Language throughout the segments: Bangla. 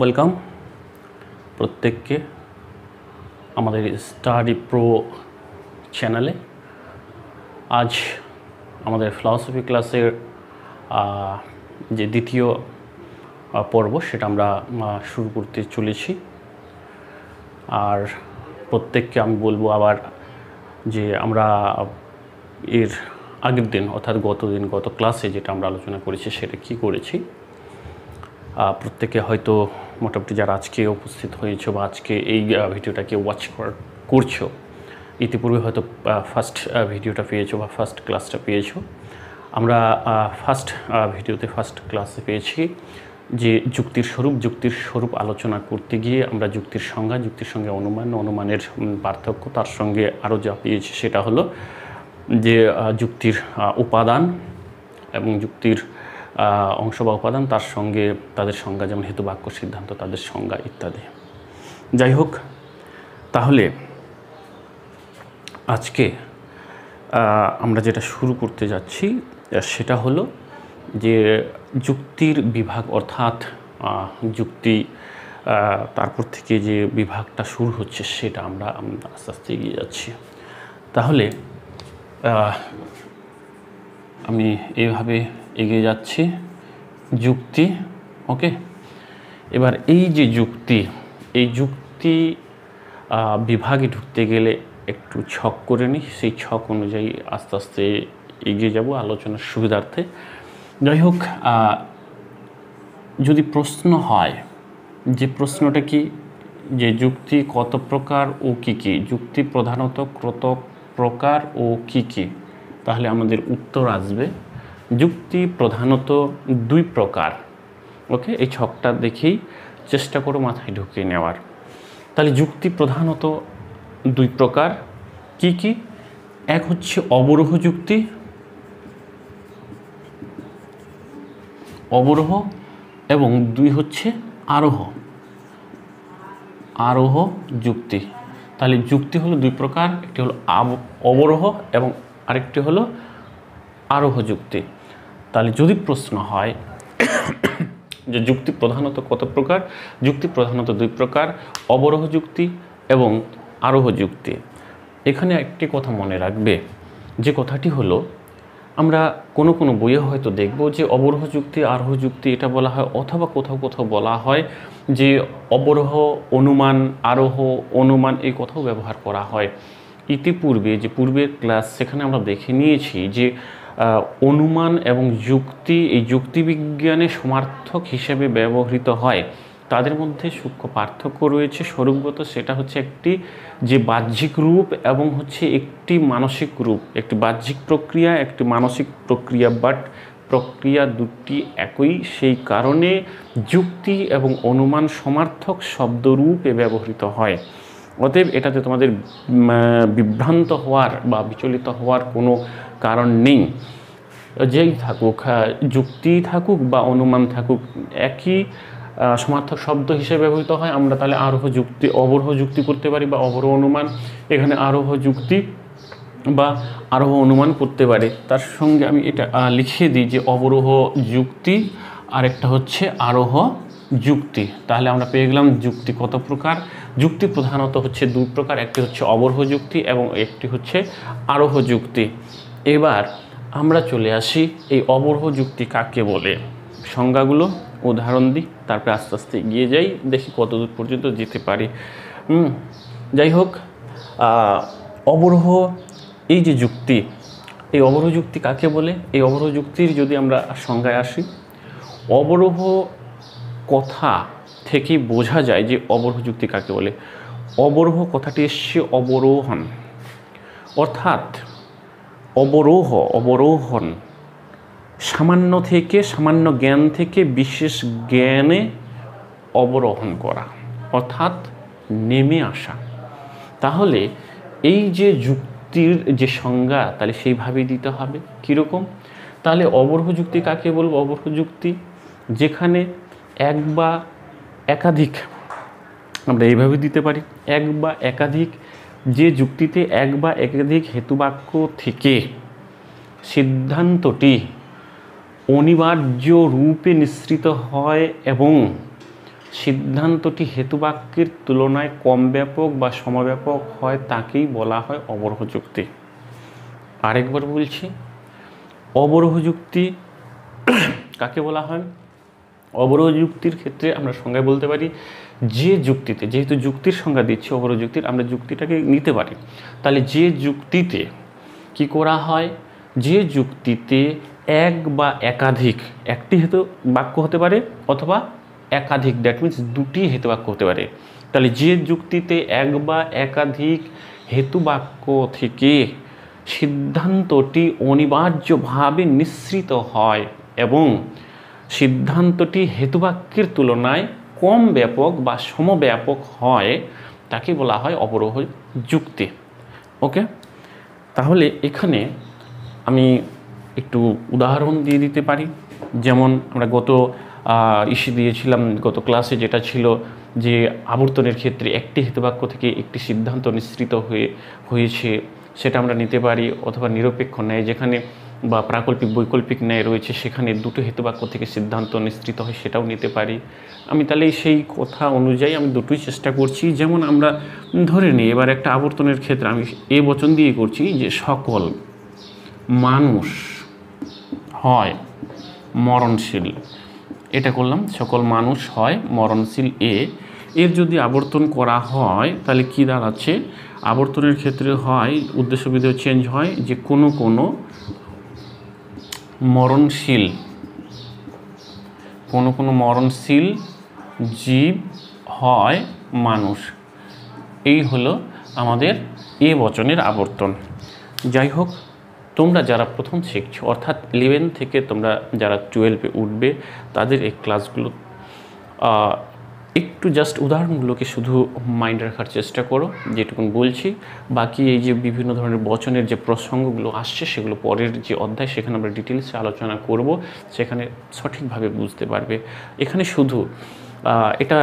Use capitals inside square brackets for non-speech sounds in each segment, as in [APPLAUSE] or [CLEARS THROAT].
ওয়েলকাম প্রত্যেককে আমাদের স্টাডি প্রো চ্যানেলে আজ আমাদের ফিলসফি ক্লাসের যে দ্বিতীয় পর্ব সেটা আমরা শুরু করতে চলেছি আর প্রত্যেককে আমি বলবো আবার যে আমরা এর আগের দিন অর্থাৎ গত দিন গত ক্লাসে যেটা আমরা আলোচনা করেছি সেটা কি করেছি প্রত্যেকে হয়তো মোটামুটি যারা আজকে উপস্থিত হয়েছে বা আজকে এই ভিডিওটাকে ওয়াচ করছো ইতিপূর্বে হয়তো ফার্স্ট ভিডিওটা পেয়েছো বা ফার্স্ট ক্লাসটা পেয়েছো আমরা ফার্স্ট ভিডিওতে ফার্স্ট ক্লাসে পেয়েছি যে যুক্তির স্বরূপ যুক্তির স্বরূপ আলোচনা করতে গিয়ে আমরা যুক্তির সংজ্ঞা যুক্তির সঙ্গে অনুমান অনুমানের পার্থক্য তার সঙ্গে আরও যা পেয়েছি সেটা হলো যে যুক্তির উপাদান এবং যুক্তির অংশ বা উপাদান তার সঙ্গে তাদের সংজ্ঞা যেমন হেতু বাক্য সিদ্ধান্ত তাদের সংজ্ঞা ইত্যাদি যাই হোক তাহলে আজকে আমরা যেটা শুরু করতে যাচ্ছি সেটা হলো যে যুক্তির বিভাগ অর্থাৎ যুক্তি তারপর থেকে যে বিভাগটা শুরু হচ্ছে সেটা আমরা আস্তে আস্তে এগিয়ে যাচ্ছি তাহলে আমি এভাবে এগিয়ে যাচ্ছি যুক্তি ওকে এবার এই যে যুক্তি এই যুক্তি বিভাগে ঢুকতে গেলে একটু ছক করে নিই সেই ছক অনুযায়ী আস্তে আস্তে এগিয়ে যাব আলোচনার সুবিধার্থে যাই হোক যদি প্রশ্ন হয় যে প্রশ্নটা কি যে যুক্তি কত প্রকার ও কি কি যুক্তি প্রধানত কত প্রকার ও কি কি তাহলে আমাদের উত্তর আসবে যুক্তি প্রধানত দুই প্রকার ওকে এই ছকটা দেখেই চেষ্টা করো মাথায় ঢুকিয়ে নেওয়ার তাহলে যুক্তি প্রধানত দুই প্রকার কি কি এক হচ্ছে অবরোহ যুক্তি অবরোহ এবং দুই হচ্ছে আরোহ আরোহ যুক্তি তাহলে যুক্তি হলো দুই প্রকার একটি হলো অবরোহ এবং আরেকটি হলো আরোহ যুক্তি তাহলে যদি প্রশ্ন হয় যে যুক্তি প্রধানত কত প্রকার যুক্তি প্রধানত দুই প্রকার অবরোহ যুক্তি এবং আরোহ যুক্তি এখানে একটি কথা মনে রাখবে যে কথাটি হলো আমরা কোনো কোনো বইয়ে হয়তো দেখব যে অবরোহ যুক্তি আরোহ যুক্তি এটা বলা হয় অথবা কোথাও কোথাও বলা হয় যে অবরোহ অনুমান আরোহ অনুমান এই কথাও ব্যবহার করা হয় ইতিপূর্বে যে পূর্বের ক্লাস সেখানে আমরা দেখে নিয়েছি যে অনুমান এবং যুক্তি এই যুক্তিবিজ্ঞানে সমার্থক হিসেবে ব্যবহৃত হয় তাদের মধ্যে সূক্ষ্ম পার্থক্য রয়েছে স্বরূপগত সেটা হচ্ছে একটি যে বাহ্যিক রূপ এবং হচ্ছে একটি মানসিক রূপ একটি বাহ্যিক প্রক্রিয়া একটি মানসিক প্রক্রিয়া বাট প্রক্রিয়া দুটি একই সেই কারণে যুক্তি এবং অনুমান সমার্থক শব্দরূপে ব্যবহৃত হয় অতএব এটাতে তোমাদের বিভ্রান্ত হওয়ার বা বিচলিত হওয়ার কোনো কারণ নেই যেই থাকুক হ্যাঁ, যুক্তি থাকুক বা অনুমান থাকুক একই সমার্থক শব্দ হিসেবে ব্যবহৃত হয় আমরা তাহলে আরোহ যুক্তি অবরোহ যুক্তি করতে পারি বা অবরোহ অনুমান এখানে আরোহ যুক্তি বা আরোহ অনুমান করতে পারে তার সঙ্গে আমি এটা লিখে দিই যে অবরোহ যুক্তি আরেকটা হচ্ছে আরোহ যুক্তি তাহলে আমরা পেয়ে গেলাম যুক্তি কত প্রকার যুক্তি প্রধানত হচ্ছে দুই প্রকার একটি হচ্ছে অবরোহ যুক্তি এবং একটি হচ্ছে আরোহ যুক্তি এবার আমরা চলে আসি এই অবরহ যুক্তি কাকে বলে সংজ্ঞাগুলো উদাহরণ দিই তারপরে আস্তে আস্তে এগিয়ে যাই দেখি কতদূর পর্যন্ত যেতে পারি যাই হোক অবরহ এই যে যুক্তি এই অবরহ যুক্তি কাকে বলে এই অবরহ যুক্তির যদি আমরা সংজ্ঞায় আসি অবরহ কথা থেকে বোঝা যায় যে অবরহ যুক্তি কাকে বলে অবরহ কথাটি এসছে অবরোহণ অর্থাৎ অবরোহ অবরোহণ সামান্য থেকে সামান্য জ্ঞান থেকে বিশেষ জ্ঞানে অবরোহণ করা অর্থাৎ নেমে আসা তাহলে এই যে যুক্তির যে সংজ্ঞা তাহলে সেইভাবেই দিতে হবে কীরকম তাহলে অবরোহ যুক্তি কাকে বলবো অবরহ যুক্তি যেখানে এক বা একাধিক আমরা এইভাবে দিতে পারি এক বা একাধিক যে যুক্তিতে এক বা একাধিক হেতুবাক্য থেকে সিদ্ধান্তটি অনিবার্য রূপে নিঃসৃত হয় এবং সিদ্ধান্তটি হেতুবাক্যের তুলনায় কম ব্যাপক বা সমব্যাপক হয় তাকেই বলা হয় অবরহ যুক্তি আরেকবার বলছি অবরহ যুক্তি কাকে বলা হয় অবরহ যুক্তির ক্ষেত্রে আমরা সঙ্গে বলতে পারি যে যুক্তিতে যেহেতু যুক্তির সংজ্ঞা দিচ্ছে অপর যুক্তির আমরা যুক্তিটাকে নিতে পারি তাহলে যে যুক্তিতে কি করা হয় যে যুক্তিতে এক বা একাধিক একটি হেতু বাক্য হতে পারে অথবা একাধিক দ্যাট মিন্স দুটি হেতু বাক্য হতে পারে তাহলে যে যুক্তিতে এক বা একাধিক হেতু বাক্য থেকে সিদ্ধান্তটি অনিবার্যভাবে নিঃসৃত হয় এবং সিদ্ধান্তটি হেতুবাক্যের তুলনায় কম ব্যাপক বা সমব্যাপক হয় তাকে বলা হয় অবরোহ যুক্তি ওকে তাহলে এখানে আমি একটু উদাহরণ দিয়ে দিতে পারি যেমন আমরা গত ইস্যু দিয়েছিলাম গত ক্লাসে যেটা ছিল যে আবর্তনের ক্ষেত্রে একটি হিতবাক্য থেকে একটি সিদ্ধান্ত নিঃসৃত হয়ে হয়েছে সেটা আমরা নিতে পারি অথবা নিরপেক্ষ নেয় যেখানে বা প্রাকল্পিক বৈকল্পিক ন্যায় রয়েছে সেখানে দুটো হেতুবাক্য থেকে সিদ্ধান্ত নিশ্চিত হয় সেটাও নিতে পারি আমি তাহলে সেই কথা অনুযায়ী আমি দুটোই চেষ্টা করছি যেমন আমরা ধরে নিই এবার একটা আবর্তনের ক্ষেত্রে আমি এ বচন দিয়ে করছি যে সকল মানুষ হয় মরণশীল এটা করলাম সকল মানুষ হয় মরণশীল এ এর যদি আবর্তন করা হয় তাহলে কী দাঁড়াচ্ছে আবর্তনের ক্ষেত্রে হয় উদ্দেশ্যবিধেয় চেঞ্জ হয় যে কোনো কোনো মরণশীল কোনো কোনো মরণশীল জীব হয় মানুষ এই হলো আমাদের এ বচনের আবর্তন যাই হোক তোমরা যারা প্রথম শিখছো অর্থাৎ ইলেভেন থেকে তোমরা যারা টুয়েলভে উঠবে তাদের এই ক্লাসগুলো একটু জাস্ট উদাহরণগুলোকে শুধু মাইন্ড রাখার চেষ্টা করো যেটুকু বলছি বাকি এই যে বিভিন্ন ধরনের বচনের যে প্রসঙ্গগুলো আসছে সেগুলো পরের যে অধ্যায় সেখানে আমরা ডিটেলসে আলোচনা করব সেখানে সঠিকভাবে বুঝতে পারবে এখানে শুধু এটা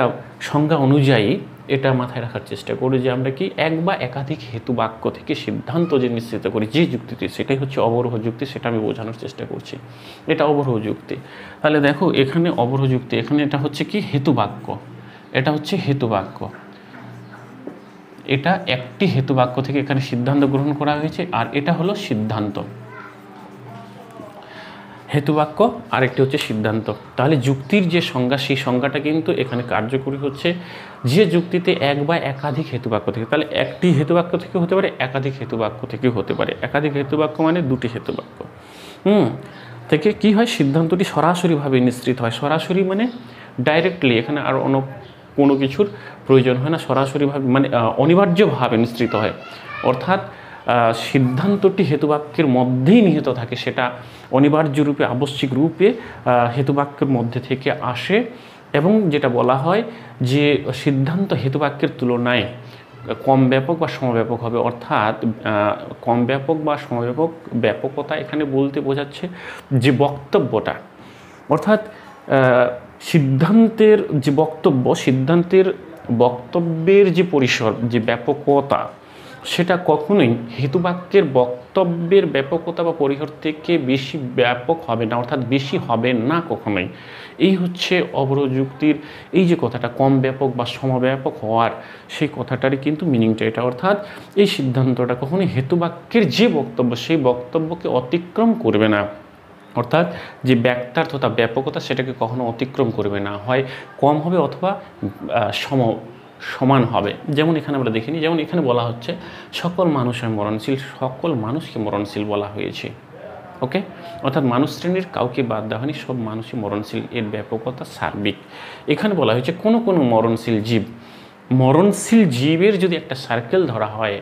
সংজ্ঞা অনুযায়ী এটা মাথায় রাখার চেষ্টা করি যে আমরা কি এক বা একাধিক হেতু বাক্য থেকে সিদ্ধান্ত যে নিশ্চিত করি যে যুক্তিটি সেটাই হচ্ছে অবরোহ যুক্তি সেটা আমি বোঝানোর চেষ্টা করছি এটা অবরোহ যুক্তি তাহলে দেখো এখানে অবরোহ যুক্তি এখানে এটা হচ্ছে কি হেতু বাক্য এটা হচ্ছে হেতুবাক্য এটা একটি হেতুবাক্য থেকে এখানে সিদ্ধান্ত গ্রহণ করা হয়েছে আর এটা হলো সিদ্ধান্ত হেতুবাক্য আর একটি হচ্ছে সিদ্ধান্ত তাহলে যুক্তির যে সংজ্ঞা সেই সংজ্ঞাটা কিন্তু এখানে কার্যকরী হচ্ছে যে যুক্তিতে এক বা একাধিক হেতুবাক্য থেকে তাহলে একটি হেতুবাক্য থেকে হতে পারে একাধিক হেতুবাক্য থেকে হতে পারে একাধিক হেতুবাক্য মানে দুটি হেতুবাক্য হুম থেকে কি হয় সিদ্ধান্তটি সরাসরিভাবে নিশ্চিত হয় সরাসরি মানে ডাইরেক্টলি এখানে আর অন্য কোনো কিছুর প্রয়োজন হয় না সরাসরিভাবে মানে অনিবার্যভাবে নিশ্চিত হয় অর্থাৎ সিদ্ধান্তটি হেতুবাক্যের মধ্যেই নিহিত থাকে সেটা অনিবার্য রূপে আবশ্যিক রূপে হেতুবাক্যের মধ্যে থেকে আসে এবং যেটা বলা হয় যে সিদ্ধান্ত হেতুবাক্যের তুলনায় কম ব্যাপক বা সমব্যাপক হবে অর্থাৎ কম ব্যাপক বা সমব্যাপক ব্যাপকতা এখানে বলতে বোঝাচ্ছে যে বক্তব্যটা অর্থাৎ সিদ্ধান্তের যে বক্তব্য সিদ্ধান্তের বক্তব্যের যে পরিসর যে ব্যাপকতা সেটা কখনোই হেতুবাক্যের বক্তব্যের ব্যাপকতা বা পরিসর থেকে বেশি ব্যাপক হবে না অর্থাৎ বেশি হবে না কখনোই এই হচ্ছে অবরযুক্তির এই যে কথাটা কম ব্যাপক বা সমব্যাপক হওয়ার সেই কথাটারই কিন্তু মিনিংটা এটা অর্থাৎ এই সিদ্ধান্তটা কখনোই হেতুবাক্যের যে বক্তব্য সেই বক্তব্যকে অতিক্রম করবে না অর্থাৎ যে ব্যক্তার্থতা ব্যাপকতা সেটাকে কখনো অতিক্রম করবে না হয় কম হবে অথবা সম সমান হবে যেমন এখানে আমরা দেখিনি যেমন এখানে বলা হচ্ছে সকল মানুষের মরণশীল সকল মানুষকে মরণশীল বলা হয়েছে ওকে অর্থাৎ মানুষ শ্রেণীর কাউকে বাদ দেওয়া হয়নি সব মানুষই মরণশীল এর ব্যাপকতা সার্বিক এখানে বলা হয়েছে কোনো কোনো মরণশীল জীব মরণশীল জীবের যদি একটা সার্কেল ধরা হয়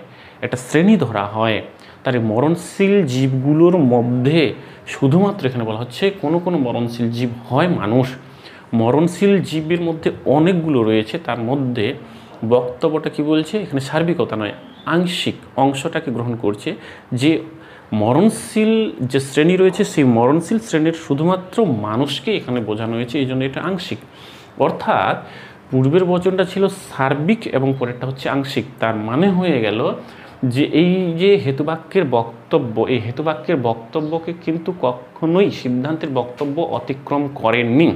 একটা শ্রেণী ধরা হয় তার এই মরণশীল জীবগুলোর মধ্যে শুধুমাত্র এখানে বলা হচ্ছে কোনো কোনো মরণশীল জীব হয় মানুষ মরণশীল জীবের মধ্যে অনেকগুলো রয়েছে তার মধ্যে বক্তব্যটা কি বলছে এখানে সার্বিকতা নয় আংশিক অংশটাকে গ্রহণ করছে যে মরণশীল যে শ্রেণী রয়েছে সেই মরণশীল শ্রেণীর শুধুমাত্র মানুষকে এখানে বোঝানো হয়েছে এই জন্য এটা আংশিক অর্থাৎ পূর্বের বচনটা ছিল সার্বিক এবং পরেরটা হচ্ছে আংশিক তার মানে হয়ে গেল যে এই যে হেতুবাক্যের বক্তব্য এই হেতুবাক্যের বক্তব্যকে কিন্তু কখনোই সিদ্ধান্তের বক্তব্য অতিক্রম করেননি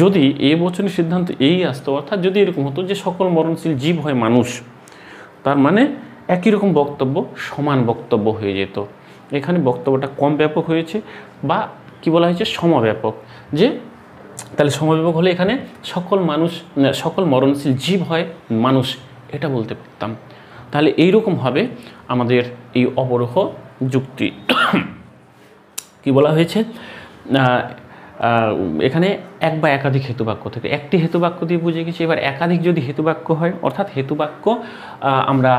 যদি এ বচনের সিদ্ধান্ত এই আসতো অর্থাৎ যদি এরকম হতো যে সকল মরণশীল জীব হয় মানুষ তার মানে একই রকম বক্তব্য সমান বক্তব্য হয়ে যেত এখানে বক্তব্যটা কম ব্যাপক হয়েছে বা কি বলা হয়েছে সমব্যাপক যে তাহলে সমব্যাপক হলে এখানে সকল মানুষ সকল মরণশীল জীব হয় মানুষ এটা বলতে পারতাম তাহলে এইরকম হবে আমাদের এই অবরোহ যুক্তি কি বলা হয়েছে এখানে এক বা একাধিক হেতুবাক্য থেকে একটি হেতুবাক্য দিয়ে বুঝে গেছি এবার একাধিক যদি হেতুবাক্য হয় অর্থাৎ হেতুবাক্য আমরা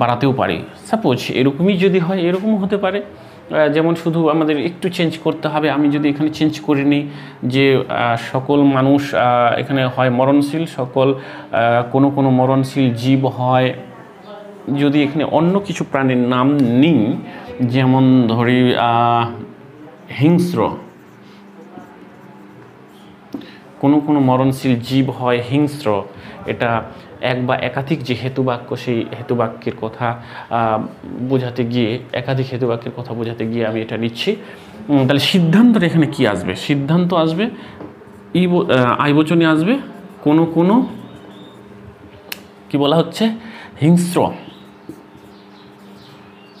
বাড়াতেও পারি সাপোজ এরকমই যদি হয় এরকমও হতে পারে যেমন শুধু আমাদের একটু চেঞ্জ করতে হবে আমি যদি এখানে চেঞ্জ করে নিই যে সকল মানুষ এখানে হয় মরণশীল সকল কোনো কোনো মরণশীল জীব হয় যদি এখানে অন্য কিছু প্রাণীর নাম নিই যেমন ধরি হিংস্র কোনো কোনো মরণশীল জীব হয় হিংস্র এটা এক বা একাধিক যে হেতুবাক্য সেই হেতুবাক্যের কথা বোঝাতে গিয়ে একাধিক হেতুবাক্যের কথা বোঝাতে গিয়ে আমি এটা নিচ্ছি তাহলে সিদ্ধান্তটা এখানে কি আসবে সিদ্ধান্ত আসবে ই আইবচনে আসবে কোনো কোনো কি বলা হচ্ছে হিংস্র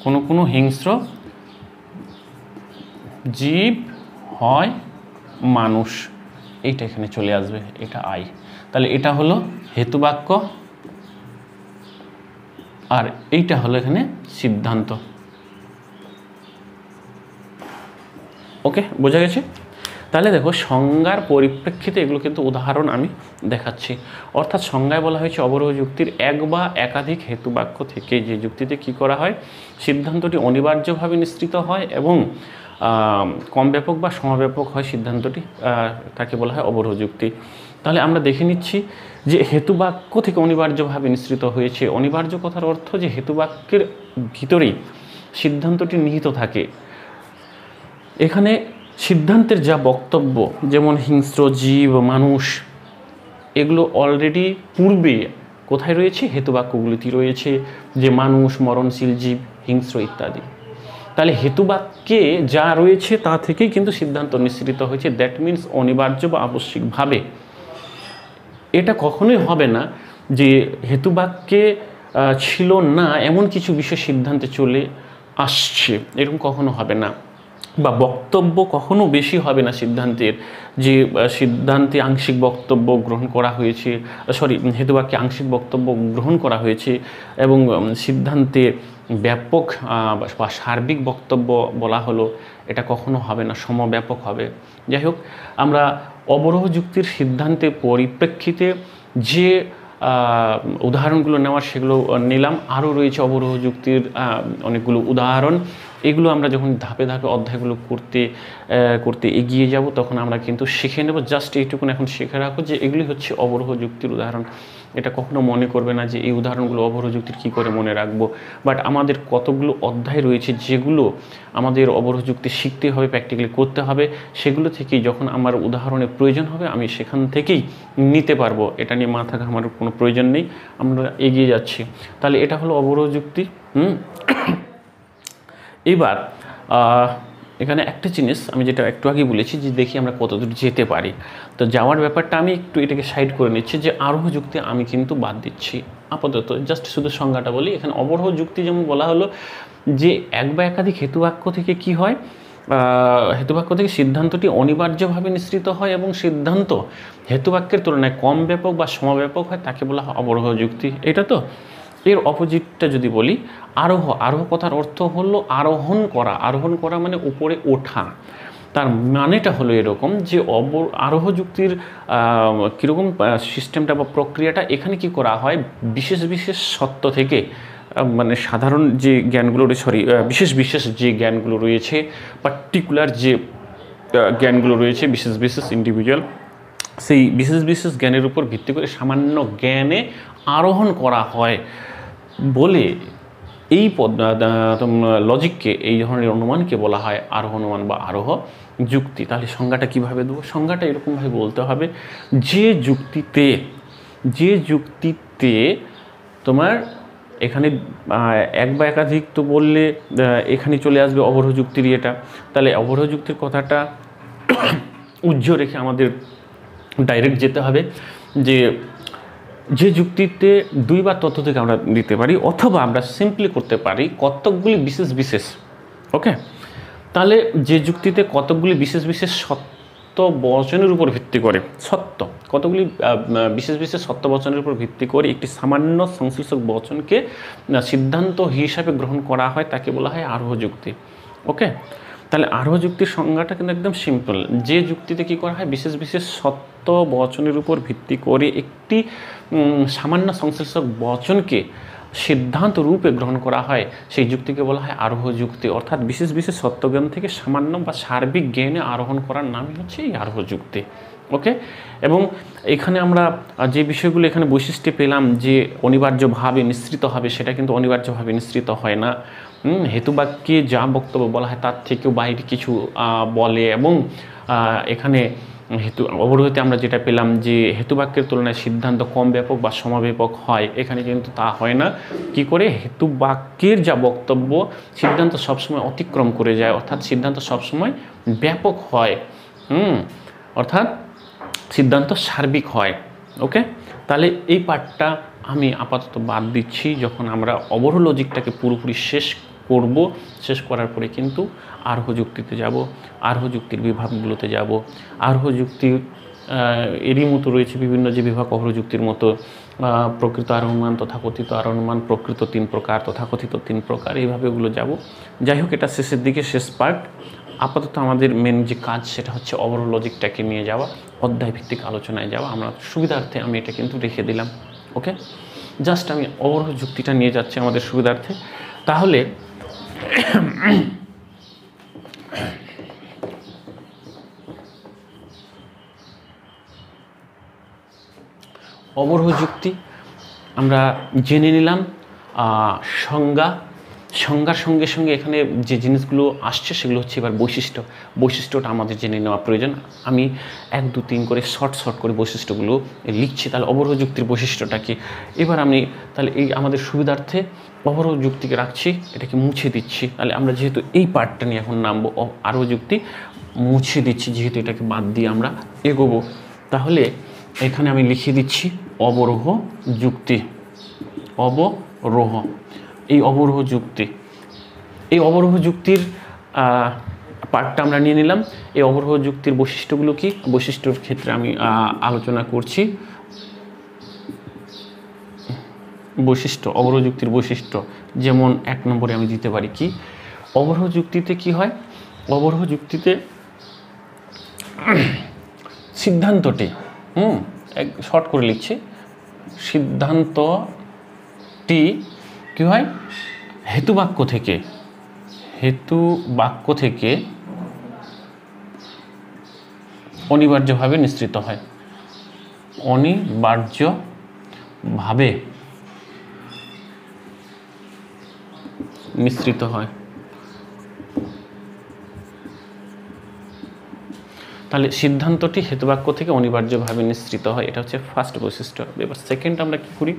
কোনো কোনো হিংস্র জীব হয় মানুষ এইটা এখানে চলে আসবে এটা আই তাহলে এটা হলো হেতুবাক্য আর এইটা হলো এখানে সিদ্ধান্ত ওকে বোঝা গেছে তাহলে দেখো সংজ্ঞার পরিপ্রেক্ষিতে এগুলো কিন্তু উদাহরণ আমি দেখাচ্ছি অর্থাৎ সংজ্ঞায় বলা হয়েছে অবরোহ যুক্তির এক বা একাধিক হেতুবাক্য থেকে যে যুক্তিতে কি করা হয় সিদ্ধান্তটি অনিবার্যভাবে নিশ্চিত হয় এবং কম ব্যাপক বা সমব্যাপক হয় সিদ্ধান্তটি তাকে বলা হয় অবরোহ যুক্তি তাহলে আমরা দেখে নিচ্ছি যে হেতুবাক্য থেকে অনিবার্যভাবে নিশ্চিত হয়েছে অনিবার্য কথার অর্থ যে হেতুবাক্যের ভিতরেই সিদ্ধান্তটি নিহিত থাকে এখানে সিদ্ধান্তের যা বক্তব্য যেমন হিংস্র জীব মানুষ এগুলো অলরেডি পূর্বে কোথায় রয়েছে হেতুবাক্যগুলিতে রয়েছে যে মানুষ মরণশীল জীব হিংস্র ইত্যাদি তাহলে হেতুবাক্যে যা রয়েছে তা থেকেই কিন্তু সিদ্ধান্ত নিঃসৃত হয়েছে দ্যাট মিনস অনিবার্য বা আবশ্যিকভাবে এটা কখনোই হবে না যে হেতুবাক্যে ছিল না এমন কিছু বিষয় সিদ্ধান্তে চলে আসছে এরকম কখনো হবে না বা বক্তব্য কখনো বেশি হবে না সিদ্ধান্তের যে সিদ্ধান্তে আংশিক বক্তব্য গ্রহণ করা হয়েছে সরি হেতুবাক্যে আংশিক বক্তব্য গ্রহণ করা হয়েছে এবং সিদ্ধান্তে ব্যাপক বা সার্বিক বক্তব্য বলা হলো এটা কখনো হবে না সমব্যাপক হবে যাই হোক আমরা অবরোহ যুক্তির সিদ্ধান্তে পরিপ্রেক্ষিতে যে উদাহরণগুলো নেওয়ার সেগুলো নিলাম আরও রয়েছে অবরোহ যুক্তির অনেকগুলো উদাহরণ এগুলো আমরা যখন ধাপে ধাপে অধ্যায়গুলো করতে করতে এগিয়ে যাব তখন আমরা কিন্তু শিখে নেব জাস্ট এইটুকুন এখন শিখে রাখো যে এগুলি হচ্ছে অবরোহ যুক্তির উদাহরণ এটা কখনো মনে করবে না যে এই উদাহরণগুলো অবরোহ যুক্তির কী করে মনে রাখবো বাট আমাদের কতগুলো অধ্যায় রয়েছে যেগুলো আমাদের অবরোহ যুক্তি শিখতে হবে প্র্যাকটিক্যালি করতে হবে সেগুলো থেকেই যখন আমার উদাহরণের প্রয়োজন হবে আমি সেখান থেকেই নিতে পারবো এটা নিয়ে মাথা ঘামার কোনো প্রয়োজন নেই আমরা এগিয়ে যাচ্ছি তাহলে এটা হলো অবরোহ যুক্তি হুম এবার এখানে একটা জিনিস আমি যেটা একটু আগে বলেছি যে দেখি আমরা কতদূর যেতে পারি তো যাওয়ার ব্যাপারটা আমি একটু এটাকে সাইড করে নিচ্ছি যে আরোহ যুক্তি আমি কিন্তু বাদ দিচ্ছি আপাতত জাস্ট শুধু সংজ্ঞাটা বলি এখানে অবরোহ যুক্তি যেমন বলা হলো যে এক বা একাধিক হেতুবাক্য থেকে কি হয় হেতুবাক্য থেকে সিদ্ধান্তটি অনিবার্যভাবে নিঃসৃত হয় এবং সিদ্ধান্ত হেতুবাক্যের তুলনায় কম ব্যাপক বা সমব্যাপক হয় তাকে বলা হয় অবরোহ যুক্তি এটা তো এর অপোজিটটা যদি বলি আরোহ আরোহ কথার অর্থ হলো আরোহণ করা আরোহণ করা মানে উপরে ওঠা তার মানেটা হলো এরকম যে অব আরোহ যুক্তির কীরকম সিস্টেমটা বা প্রক্রিয়াটা এখানে কি করা হয় বিশেষ বিশেষ সত্য থেকে মানে সাধারণ যে জ্ঞানগুলো সরি বিশেষ বিশেষ যে জ্ঞানগুলো রয়েছে পার্টিকুলার যে জ্ঞানগুলো রয়েছে বিশেষ বিশেষ ইন্ডিভিজুয়াল সেই বিশেষ বিশেষ জ্ঞানের উপর ভিত্তি করে সামান্য জ্ঞানে আরোহণ করা হয় বলে এই পদ লজিককে এই ধরনের অনুমানকে বলা হয় আরোহ অনুমান বা আরোহ যুক্তি তাহলে সংজ্ঞাটা কীভাবে দেবো সংজ্ঞাটা এরকমভাবে বলতে হবে যে যুক্তিতে যে যুক্তিতে তোমার এখানে এক বা একাধিক তো বললে এখানে চলে আসবে অবরহ যুক্তির এটা তাহলে অবরহ যুক্তির কথাটা উজ্জ্ব রেখে আমাদের ডাইরেক্ট যেতে হবে যে যে যুক্তিতে দুই বা থেকে আমরা দিতে পারি অথবা আমরা সিম্পলি করতে পারি কতকগুলি বিশেষ বিশেষ ওকে তাহলে যে যুক্তিতে কতকগুলি বিশেষ বিশেষ সত্য বর্জনের উপর ভিত্তি করে সত্য কতগুলি বিশেষ বিশেষ সত্য বচনের উপর ভিত্তি করে একটি সামান্য সংশ্লিষ্ট বচনকে সিদ্ধান্ত হিসাবে গ্রহণ করা হয় তাকে বলা হয় আরোহ যুক্তি ওকে তাহলে আরোহ যুক্তির সংজ্ঞাটা কিন্তু একদম সিম্পল যে যুক্তিতে কী করা হয় বিশেষ বিশেষ সত্য বচনের উপর ভিত্তি করে একটি সামান্য সংশ্লেষক বচনকে সিদ্ধান্ত রূপে গ্রহণ করা হয় সেই যুক্তিকে বলা হয় আরোহ যুক্তি অর্থাৎ বিশেষ বিশেষ সত্যজ্ঞান থেকে সামান্য বা সার্বিক জ্ঞানে আরোহণ করার নামই হচ্ছে এই আরোহ যুক্তি ওকে এবং এখানে আমরা যে বিষয়গুলো এখানে বৈশিষ্ট্য পেলাম যে অনিবার্যভাবে মিশ্রিত হবে সেটা কিন্তু অনিবার্যভাবে মিশ্রিত হয় না হেতুবাক্যে যা বক্তব্য বলা হয় তার থেকেও বাইরে কিছু বলে এবং এখানে হেতু অবরোহিতে আমরা যেটা পেলাম যে হেতুবাক্যের তুলনায় সিদ্ধান্ত কম ব্যাপক বা সমাবেপক হয় এখানে কিন্তু তা হয় না কি করে হেতুবাক্যের যা বক্তব্য সিদ্ধান্ত সবসময় অতিক্রম করে যায় অর্থাৎ সিদ্ধান্ত সবসময় ব্যাপক হয় হুম অর্থাৎ সিদ্ধান্ত সার্বিক হয় ওকে তাহলে এই পার্টটা আমি আপাতত বাদ দিচ্ছি যখন আমরা লজিকটাকে পুরোপুরি শেষ করব শেষ করার পরে কিন্তু আরহ যুক্তিতে যাব আরহ যুক্তির বিভাগগুলোতে যাব আরহ যুক্তি এরই মতো রয়েছে বিভিন্ন যে বিভাগ অহরযুক্তির মতো প্রকৃত আরহমান তথাকথিত অনুমান প্রকৃত তিন প্রকার তথাকথিত তিন প্রকার এইভাবে ওগুলো যাব যাই হোক এটা শেষের দিকে শেষ পার্ট আপাতত আমাদের মেন যে কাজ সেটা হচ্ছে ওভারঅল লজিকটাকে নিয়ে যাওয়া অধ্যায় ভিত্তিক আলোচনায় যাওয়া আমরা সুবিধার্থে আমি এটা কিন্তু রেখে দিলাম ওকে জাস্ট আমি ওভারঅল যুক্তিটা নিয়ে যাচ্ছি আমাদের সুবিধার্থে তাহলে অবরোহ যুক্তি আমরা জেনে নিলাম সংজ্ঞা সংজ্ঞার সঙ্গে সঙ্গে এখানে যে জিনিসগুলো আসছে সেগুলো হচ্ছে এবার বৈশিষ্ট্য বৈশিষ্ট্যটা আমাদের জেনে নেওয়া প্রয়োজন আমি এক দু তিন করে শর্ট শর্ট করে বৈশিষ্ট্যগুলো লিখছি তাহলে অবরোহ যুক্তির বৈশিষ্ট্যটা কি এবার আমি তাহলে এই আমাদের সুবিধার্থে অহরহ যুক্তিকে রাখছি এটাকে মুছে দিচ্ছি তাহলে আমরা যেহেতু এই পার্টটা নিয়ে এখন নামবো আরও যুক্তি মুছে দিচ্ছি যেহেতু এটাকে বাদ দিয়ে আমরা এগোবো তাহলে এখানে আমি লিখে দিচ্ছি অবরোহ যুক্তি অবরোহ এই অবরোহ যুক্তি এই অবরোহ যুক্তির পার্টটা আমরা নিয়ে নিলাম এই অবরোহ যুক্তির বৈশিষ্ট্যগুলো কি বৈশিষ্ট্যর ক্ষেত্রে আমি আলোচনা করছি বৈশিষ্ট্য অগ্রযুক্তির বৈশিষ্ট্য যেমন এক নম্বরে আমি দিতে পারি কি অবরোহ যুক্তিতে কি হয় অবরোহ যুক্তিতে সিদ্ধান্তটি হুম এক শর্ট করে লিখছি সিদ্ধান্তটি কী হয় হেতু বাক্য থেকে হেতু বাক্য থেকে অনিবার্যভাবে নিশ্চিত হয় অনিবার্যভাবে মিশ্রিত হয় তাহলে সিদ্ধান্তটি হেতুবাক্য থেকে অনিবার্যভাবে নিঃসৃত হয় এটা হচ্ছে ফার্স্ট বৈশিষ্ট্য এবার সেকেন্ড আমরা কী করি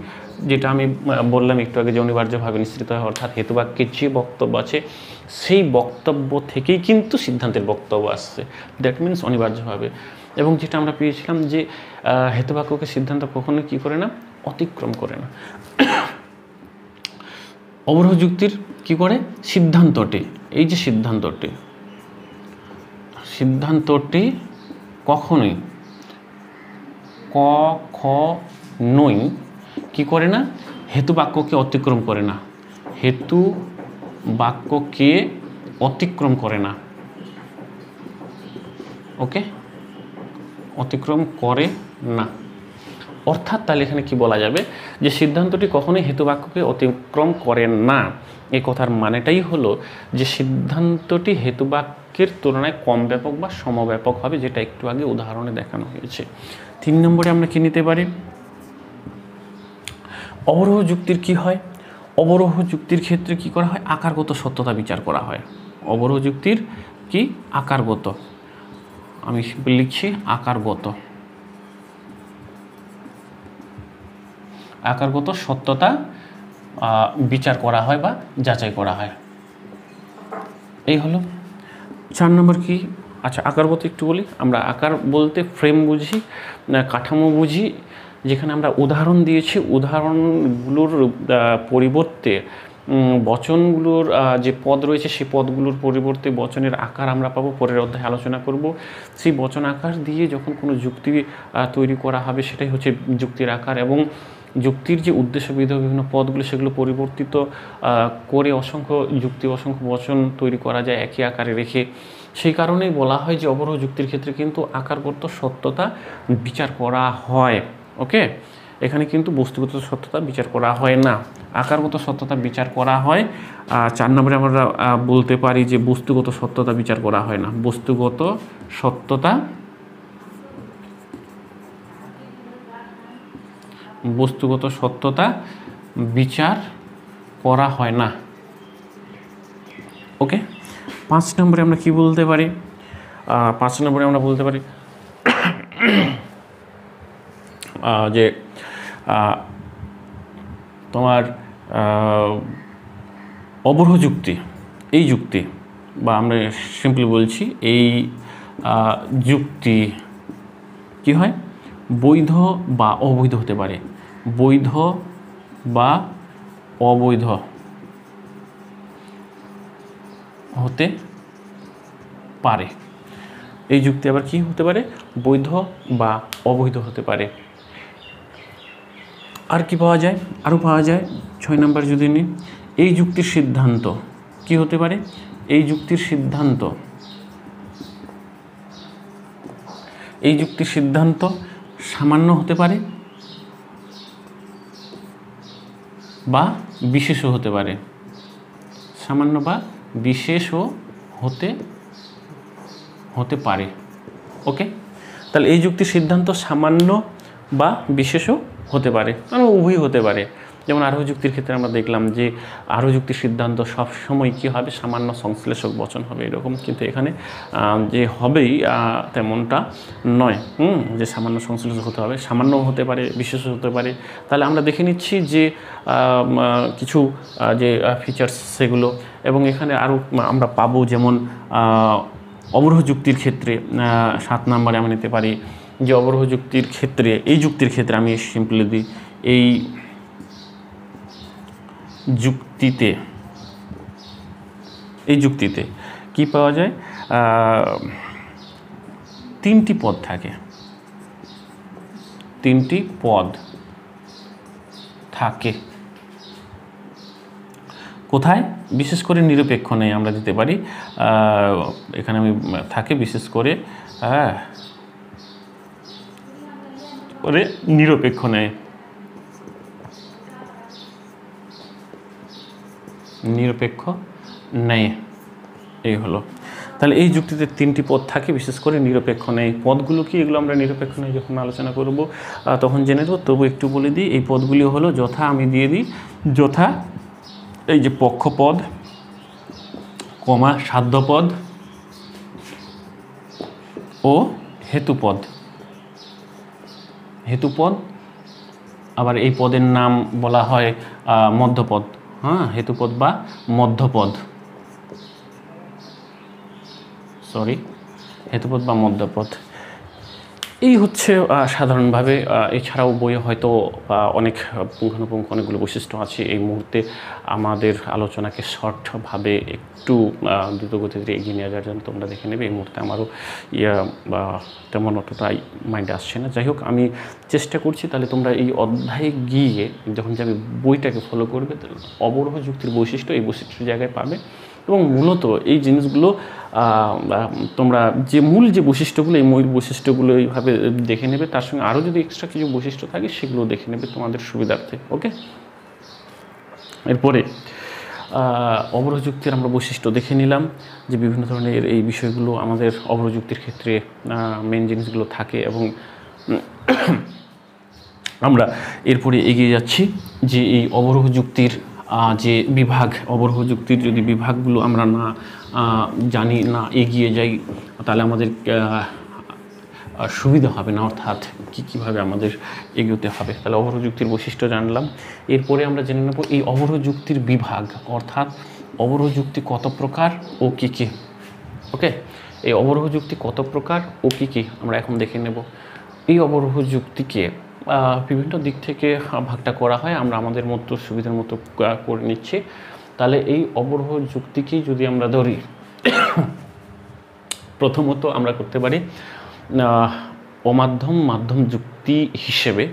যেটা আমি বললাম একটু আগে যে অনিবার্যভাবে নিঃসৃত হয় অর্থাৎ হেতুবাক্যের যে বক্তব্য আছে সেই বক্তব্য থেকেই কিন্তু সিদ্ধান্তের বক্তব্য আসছে দ্যাট মিনস অনিবার্যভাবে এবং যেটা আমরা পেয়েছিলাম যে হেতুবাক্যকে সিদ্ধান্ত কখনো কী করে না অতিক্রম করে না অবরোহ যুক্তির কী করে সিদ্ধান্তটি এই যে সিদ্ধান্তটি সিদ্ধান্তটি কখনোই কখনোই কি করে না হেতু বাক্যকে অতিক্রম করে না হেতু বাক্যকে অতিক্রম করে না ওকে অতিক্রম করে না অর্থাৎ তাহলে এখানে কি বলা যাবে যে সিদ্ধান্তটি কখনোই হেতুবাক্যকে অতিক্রম করে না এ কথার মানেটাই হলো যে সিদ্ধান্তটি হেতুবাক্যের তুলনায় কম ব্যাপক বা সমব্যাপক হবে যেটা একটু আগে উদাহরণে দেখানো হয়েছে তিন নম্বরে আমরা কি নিতে পারি অবরোহ যুক্তির কি হয় অবরোহ যুক্তির ক্ষেত্রে কি করা হয় আকারগত সত্যতা বিচার করা হয় অবরোহ যুক্তির কি আকারগত আমি লিখছি আকারগত আকারগত সত্যতা বিচার করা হয় বা যাচাই করা হয় এই হলো চার নম্বর কি আচ্ছা আকার বলতে একটু বলি আমরা আকার বলতে ফ্রেম বুঝি কাঠামো বুঝি যেখানে আমরা উদাহরণ দিয়েছি উদাহরণগুলোর পরিবর্তে বচনগুলোর যে পদ রয়েছে সেই পদগুলোর পরিবর্তে বচনের আকার আমরা পাবো পরের অধ্যায়ে আলোচনা করব সেই বচন আকার দিয়ে যখন কোনো যুক্তি তৈরি করা হবে সেটাই হচ্ছে যুক্তির আকার এবং যুক্তির যে উদ্দেশ্যবিধ বিভিন্ন পদগুলো সেগুলো পরিবর্তিত করে অসংখ্য যুক্তি অসংখ্য বচন তৈরি করা যায় একই আকারে রেখে সেই কারণেই বলা হয় যে অবরোহ যুক্তির ক্ষেত্রে কিন্তু আকারগত সত্যতা বিচার করা হয় ওকে এখানে কিন্তু বস্তুগত সত্যতা বিচার করা হয় না আকারগত সত্যতা বিচার করা হয় চার নম্বরে আমরা বলতে পারি যে বস্তুগত সত্যতা বিচার করা হয় না বস্তুগত সত্যতা বস্তুগত সত্যতা বিচার করা হয় না ওকে পাঁচ নম্বরে আমরা কি বলতে পারি পাঁচ নম্বরে আমরা বলতে পারি যে তোমার অবরহ যুক্তি এই যুক্তি বা আমরা সিম্পলি বলছি এই যুক্তি কি হয় বৈধ বা অবৈধ হতে পারে বৈধ বা অবৈধ হতে পারে এই যুক্তি আবার কি হতে পারে বৈধ বা অবৈধ হতে পারে আর কি পাওয়া যায় আরও পাওয়া যায় ছয় নম্বর যদি নিই এই যুক্তির সিদ্ধান্ত কি হতে পারে এই যুক্তির সিদ্ধান্ত এই যুক্তির সিদ্ধান্ত সামান্য হতে পারে বা বিশেষও হতে পারে সামান্য বা বিশেষও হতে হতে পারে ওকে তাহলে এই যুক্তির সিদ্ধান্ত সামান্য বা বিশেষও হতে পারে মানে উভয় হতে পারে যেমন আরোহ যুক্তির ক্ষেত্রে আমরা দেখলাম যে আরোহ যুক্তির সিদ্ধান্ত সবসময় কী হবে সামান্য সংশ্লেষক বচন হবে এরকম কিন্তু এখানে যে হবেই তেমনটা নয় হুম যে সামান্য সংশ্লেষক হতে হবে সামান্য হতে পারে বিশেষ হতে পারে তাহলে আমরা দেখে নিচ্ছি যে কিছু যে ফিচার্স সেগুলো এবং এখানে আরও আমরা পাবো যেমন অবরোহ যুক্তির ক্ষেত্রে সাত নাম্বারে আমি নিতে পারি যে অবরোহ যুক্তির ক্ষেত্রে এই যুক্তির ক্ষেত্রে আমি সিম্পলি দিই এই যুক্তিতে এই যুক্তিতে কি পাওয়া যায় তিনটি পদ থাকে তিনটি পদ থাকে কোথায় বিশেষ করে নিরপেক্ষণে আমরা দিতে পারি এখানে আমি থাকে বিশেষ করে হ্যাঁ নিরপেক্ষ নেয় নিরপেক্ষ নেয় এই হলো তাহলে এই যুক্তিতে তিনটি পদ থাকে বিশেষ করে নিরপেক্ষ ন্যায় পদগুলো কি এগুলো আমরা নিরপেক্ষ নেই যখন আলোচনা করব তখন জেনে দেবো তবু একটু বলে দিই এই পদগুলি হলো যথা আমি দিয়ে দিই যথা এই যে পক্ষপদ কমা সাধ্যপদ ও হেতুপদ হেতুপদ আবার এই পদের নাম বলা হয় মধ্যপদ হেতুপদ বা মধ্যপদ সরি হেতুপদ বা মধ্যপথ এই হচ্ছে সাধারণভাবে এছাড়াও বইয়ে হয়তো অনেক পুঙ্খানুপুঙ্খ অনেকগুলো বৈশিষ্ট্য আছে এই মুহূর্তে আমাদের আলোচনাকে শর্টভাবে একটু দ্রুতগতিতে এগিয়ে নিয়ে যাওয়ার জন্য তোমরা দেখে নেবে এই মুহূর্তে আমারও ইয়া তেমন অতটাই মাইন্ডে আসছে না যাই হোক আমি চেষ্টা করছি তাহলে তোমরা এই অধ্যায়ে গিয়ে যখন যাবে বইটাকে ফলো করবে অবরোহ যুক্তির বৈশিষ্ট্য এই বৈশিষ্ট্য জায়গায় পাবে এবং মূলত এই জিনিসগুলো তোমরা যে মূল যে বৈশিষ্ট্যগুলো এই মূল বৈশিষ্ট্যগুলো এইভাবে দেখে নেবে তার সঙ্গে আরও যদি এক্সট্রা কিছু বৈশিষ্ট্য থাকে সেগুলো দেখে নেবে তোমাদের সুবিধার্থে ওকে এরপরে অবরযুক্তির আমরা বৈশিষ্ট্য দেখে নিলাম যে বিভিন্ন ধরনের এই বিষয়গুলো আমাদের অবরযুক্তির ক্ষেত্রে মেন জিনিসগুলো থাকে এবং আমরা এরপরে এগিয়ে যাচ্ছি যে এই অবরোহ যুক্তির যে বিভাগ অবরহ যুক্তির যদি বিভাগগুলো আমরা না জানি না এগিয়ে যাই তাহলে আমাদের সুবিধা হবে না অর্থাৎ কী কীভাবে আমাদের এগোতে হবে তাহলে অবরহ যুক্তির বৈশিষ্ট্য জানলাম এরপরে আমরা জেনে নেব এই অবরোহ যুক্তির বিভাগ অর্থাৎ অবরোহ যুক্তি কত প্রকার ও কী কী ওকে এই অবরোহ যুক্তি কত প্রকার ও কী কী আমরা এখন দেখে নেব এই অবরহ যুক্তিকে বিভিন্ন দিক থেকে ভাগটা করা হয় আমরা আমাদের মতো সুবিধার মতো করে নিচ্ছি তাহলে এই অবরহ যুক্তিকেই যদি আমরা ধরি প্রথমত আমরা করতে পারি অমাধ্যম মাধ্যম যুক্তি হিসেবে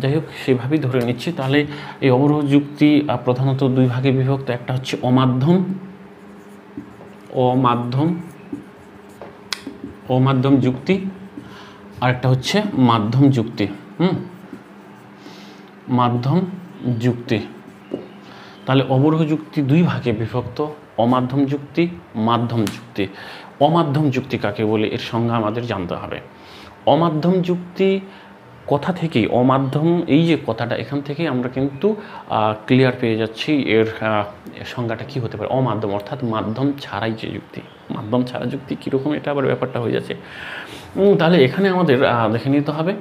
যাই হোক সেভাবেই ধরে নিচ্ছি তাহলে এই অবরহ যুক্তি প্রধানত দুই ভাগে বিভক্ত একটা হচ্ছে অমাধ্যম অমাধ্যম অমাধ্যম যুক্তি আর একটা হচ্ছে মাধ্যম যুক্তি হুম মাধ্যম যুক্তি তাহলে অবরোহ যুক্তি দুই ভাগে বিভক্ত অমাধ্যম যুক্তি মাধ্যম যুক্তি অমাধ্যম যুক্তি কাকে বলে এর সংজ্ঞা আমাদের জানতে হবে অমাধ্যম যুক্তি কথা থেকেই অমাধ্যম এই যে কথাটা এখান থেকে আমরা কিন্তু ক্লিয়ার পেয়ে যাচ্ছি এর সংজ্ঞাটা কি হতে পারে অমাধ্যম অর্থাৎ মাধ্যম ছাড়াই যে যুক্তি মাধ্যম ছাড়া যুক্তি কীরকম এটা আবার ব্যাপারটা হয়ে যাচ্ছে তাহলে এখানে আমাদের দেখে নিতে হবে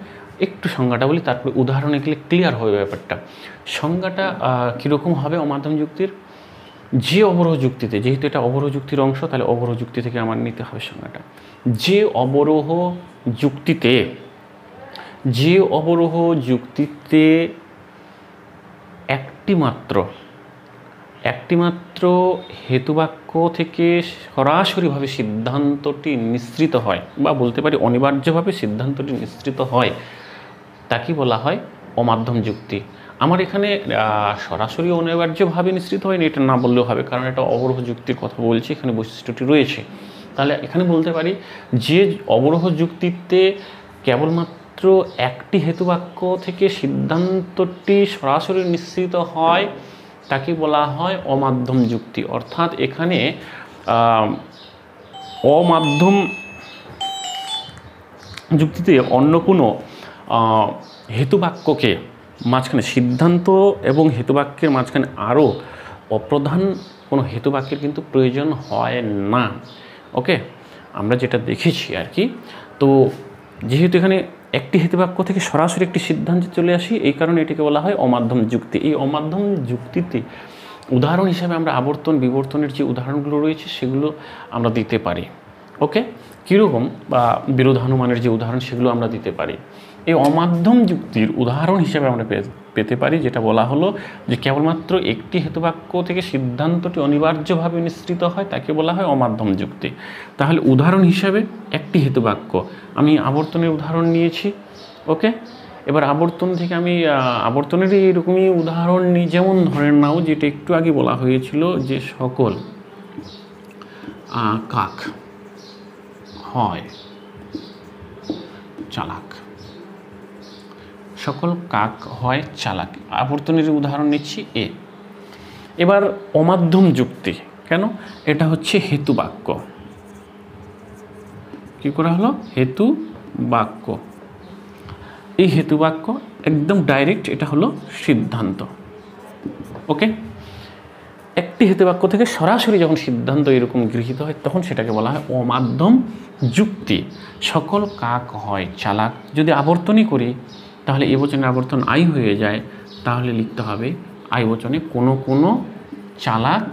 একটু সংজ্ঞাটা বলি তারপরে উদাহরণে গেলে ক্লিয়ার হবে ব্যাপারটা সংজ্ঞাটা কীরকম হবে অমাধ্যম যুক্তির যে অবরোহ যুক্তিতে যেহেতু এটা অবরোহ যুক্তির অংশ তাহলে অবরোহ যুক্তি থেকে আমার নিতে হবে সংজ্ঞাটা যে অবরোহ যুক্তিতে যে অবরোহ যুক্তিতে একটি মাত্র একটি মাত্র হেতুবাক্য থেকে সরাসরিভাবে সিদ্ধান্তটি নিঃসৃত হয় বা বলতে পারি অনিবার্যভাবে সিদ্ধান্তটি নিঃসৃত হয় তাকে বলা হয় অমাধ্যম যুক্তি আমার এখানে সরাসরি অনিবার্যভাবে নিশ্চিত হয়নি এটা না বললেও হবে কারণ এটা অবরোহ যুক্তির কথা বলছি এখানে বৈশিষ্ট্যটি রয়েছে তাহলে এখানে বলতে পারি যে অবরোহ যুক্তিতে কেবলমাত্র একটি হেতুবাক্য থেকে সিদ্ধান্তটি সরাসরি নিশ্চিত হয় তাকে বলা হয় অমাধ্যম যুক্তি অর্থাৎ এখানে অমাধ্যম যুক্তিতে অন্য কোনো হেতুবাক্যকে মাঝখানে সিদ্ধান্ত এবং হেতুবাক্যের মাঝখানে আরও অপ্রধান কোনো হেতুবাক্যের কিন্তু প্রয়োজন হয় না ওকে আমরা যেটা দেখেছি আর কি তো যেহেতু এখানে একটি হেতুবাক্য থেকে সরাসরি একটি সিদ্ধান্তে চলে আসি এই কারণে এটিকে বলা হয় অমাধ্যম যুক্তি এই অমাধ্যম যুক্তিতে উদাহরণ হিসাবে আমরা আবর্তন বিবর্তনের যে উদাহরণগুলো রয়েছে সেগুলো আমরা দিতে পারি ওকে কীরকম বা বিরোধানুমানের যে উদাহরণ সেগুলো আমরা দিতে পারি এই অমাধ্যম যুক্তির উদাহরণ হিসেবে আমরা পেতে পারি যেটা বলা হলো যে কেবলমাত্র একটি হেতুবাক্য থেকে সিদ্ধান্তটি অনিবার্যভাবে নিঃসৃত হয় তাকে বলা হয় অমাধ্যম যুক্তি তাহলে উদাহরণ হিসেবে একটি হেতুবাক্য আমি আবর্তনের উদাহরণ নিয়েছি ওকে এবার আবর্তন থেকে আমি আবর্তনেরই এরকমই উদাহরণ নিই যেমন ধরেন নাও যেটা একটু আগে বলা হয়েছিল যে সকল কাক হয় চালাক সকল কাক হয় চালাক আবর্তনের উদাহরণ নিচ্ছি এ এবার অমাধ্যম যুক্তি কেন এটা হচ্ছে হেতু বাক্য কী করা হলো হেতু বাক্য এই হেতু বাক্য একদম ডাইরেক্ট এটা হলো সিদ্ধান্ত ওকে একটি হেতু বাক্য থেকে সরাসরি যখন সিদ্ধান্ত এরকম গৃহীত হয় তখন সেটাকে বলা হয় অমাধ্যম যুক্তি সকল কাক হয় চালাক যদি আবর্তনই করি তাহলে এ বচনে আবর্তন আই হয়ে যায় তাহলে লিখতে হবে আই বচনে কোনো কোনো চালাক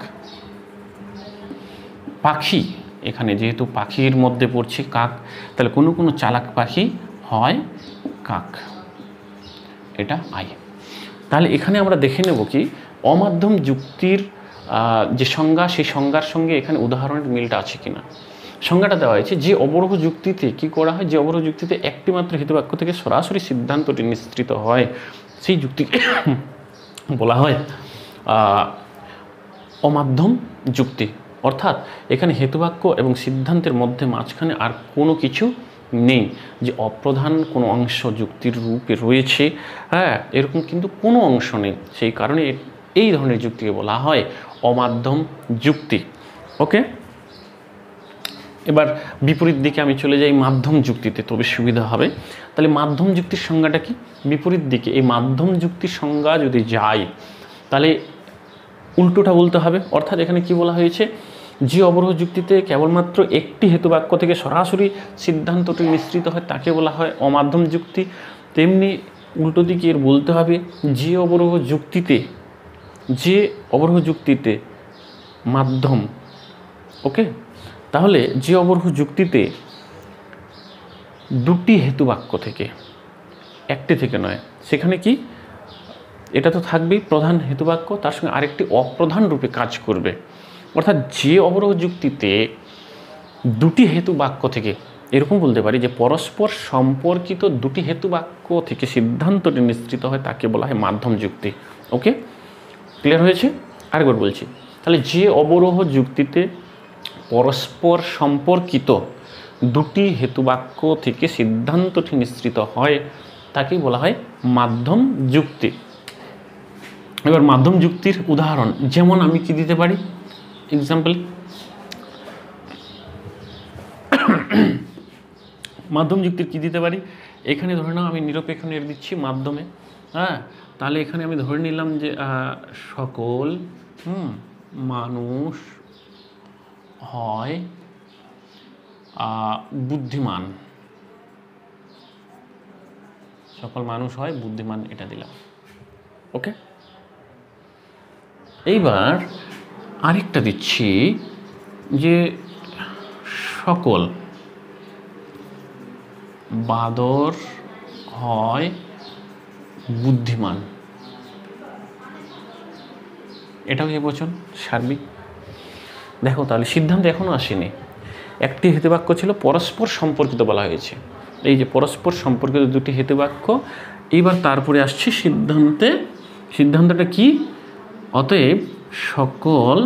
পাখি এখানে যেহেতু পাখির মধ্যে পড়ছে কাক তাহলে কোনো কোনো চালাক পাখি হয় কাক এটা আই তাহলে এখানে আমরা দেখে নেব কি অমাধ্যম যুক্তির যে সংজ্ঞা সেই সংজ্ঞার সঙ্গে এখানে উদাহরণের মিলটা আছে কিনা সংজ্ঞাটা দেওয়া হয়েছে যে অবরোহ যুক্তিতে কি করা হয় যে অবরোহ যুক্তিতে একটি মাত্র হেতুবাক্য থেকে সরাসরি সিদ্ধান্তটি নিশ্চিত হয় সেই যুক্তিকে [COUGHS] বলা হয় অমাধ্যম যুক্তি অর্থাৎ এখানে হেতুবাক্য এবং সিদ্ধান্তের মধ্যে মাঝখানে আর কোনো কিছু নেই যে অপ্রধান কোনো অংশ যুক্তির রূপে রয়েছে হ্যাঁ এরকম কিন্তু কোনো অংশ নেই সেই কারণে এই ধরনের যুক্তিকে বলা হয় অমাধ্যম যুক্তি ওকে এবার বিপরীত দিকে আমি চলে যাই মাধ্যম যুক্তিতে তবে সুবিধা হবে তাহলে মাধ্যম যুক্তির সংজ্ঞাটা কি বিপরীত দিকে এই মাধ্যম যুক্তির সংজ্ঞা যদি যাই তাহলে উল্টোটা বলতে হবে অর্থাৎ এখানে কি বলা হয়েছে যে অবরোহ যুক্তিতে কেবলমাত্র একটি হেতু বাক্য থেকে সরাসরি সিদ্ধান্তটি মিশ্রিত হয় তাকে বলা হয় অমাধ্যম যুক্তি তেমনি উল্টো দিকে এর বলতে হবে যে অবরোহ যুক্তিতে যে অবরোহ যুক্তিতে মাধ্যম ওকে তাহলে যে অবরহ যুক্তিতে দুটি হেতু বাক্য থেকে একটি থেকে নয় সেখানে কি এটা তো থাকবেই প্রধান হেতু বাক্য তার সঙ্গে আরেকটি অপ্রধান রূপে কাজ করবে অর্থাৎ যে অবরহ যুক্তিতে দুটি হেতু বাক্য থেকে এরকম বলতে পারি যে পরস্পর সম্পর্কিত দুটি হেতু বাক্য থেকে সিদ্ধান্তটি নিশ্চিত হয় তাকে বলা হয় মাধ্যম যুক্তি ওকে ক্লিয়ার হয়েছে আরেকবার বলছি তাহলে যে অবরোহ যুক্তিতে পরস্পর সম্পর্কিত দুটি হেতুবাক্য থেকে সিদ্ধান্তটি নিশ্চিত হয় তাকে বলা হয় মাধ্যম যুক্তি এবার মাধ্যম যুক্তির উদাহরণ যেমন আমি কি দিতে পারি এক্সাম্পল মাধ্যম যুক্তির কী দিতে পারি এখানে ধরে নাও আমি নিরপেক্ষ নিয়ে দিচ্ছি মাধ্যমে হ্যাঁ তাহলে এখানে আমি ধরে নিলাম যে সকল হুম মানুষ হয় বুদ্ধিমান সকল মানুষ হয় বুদ্ধিমান এটা দিলাম ওকে এইবার আরেকটা দিচ্ছি যে সকল বাদর হয় বুদ্ধিমান এটাও এবছর সার্বিক দেখো তাহলে সিদ্ধান্ত এখনও আসেনি একটি হেতুবাক্য ছিল পরস্পর সম্পর্কিত বলা হয়েছে এই যে পরস্পর সম্পর্কিত দুটি হেতুবাক্য এইবার তারপরে আসছে সিদ্ধান্তে সিদ্ধান্তটা কি অতএব সকল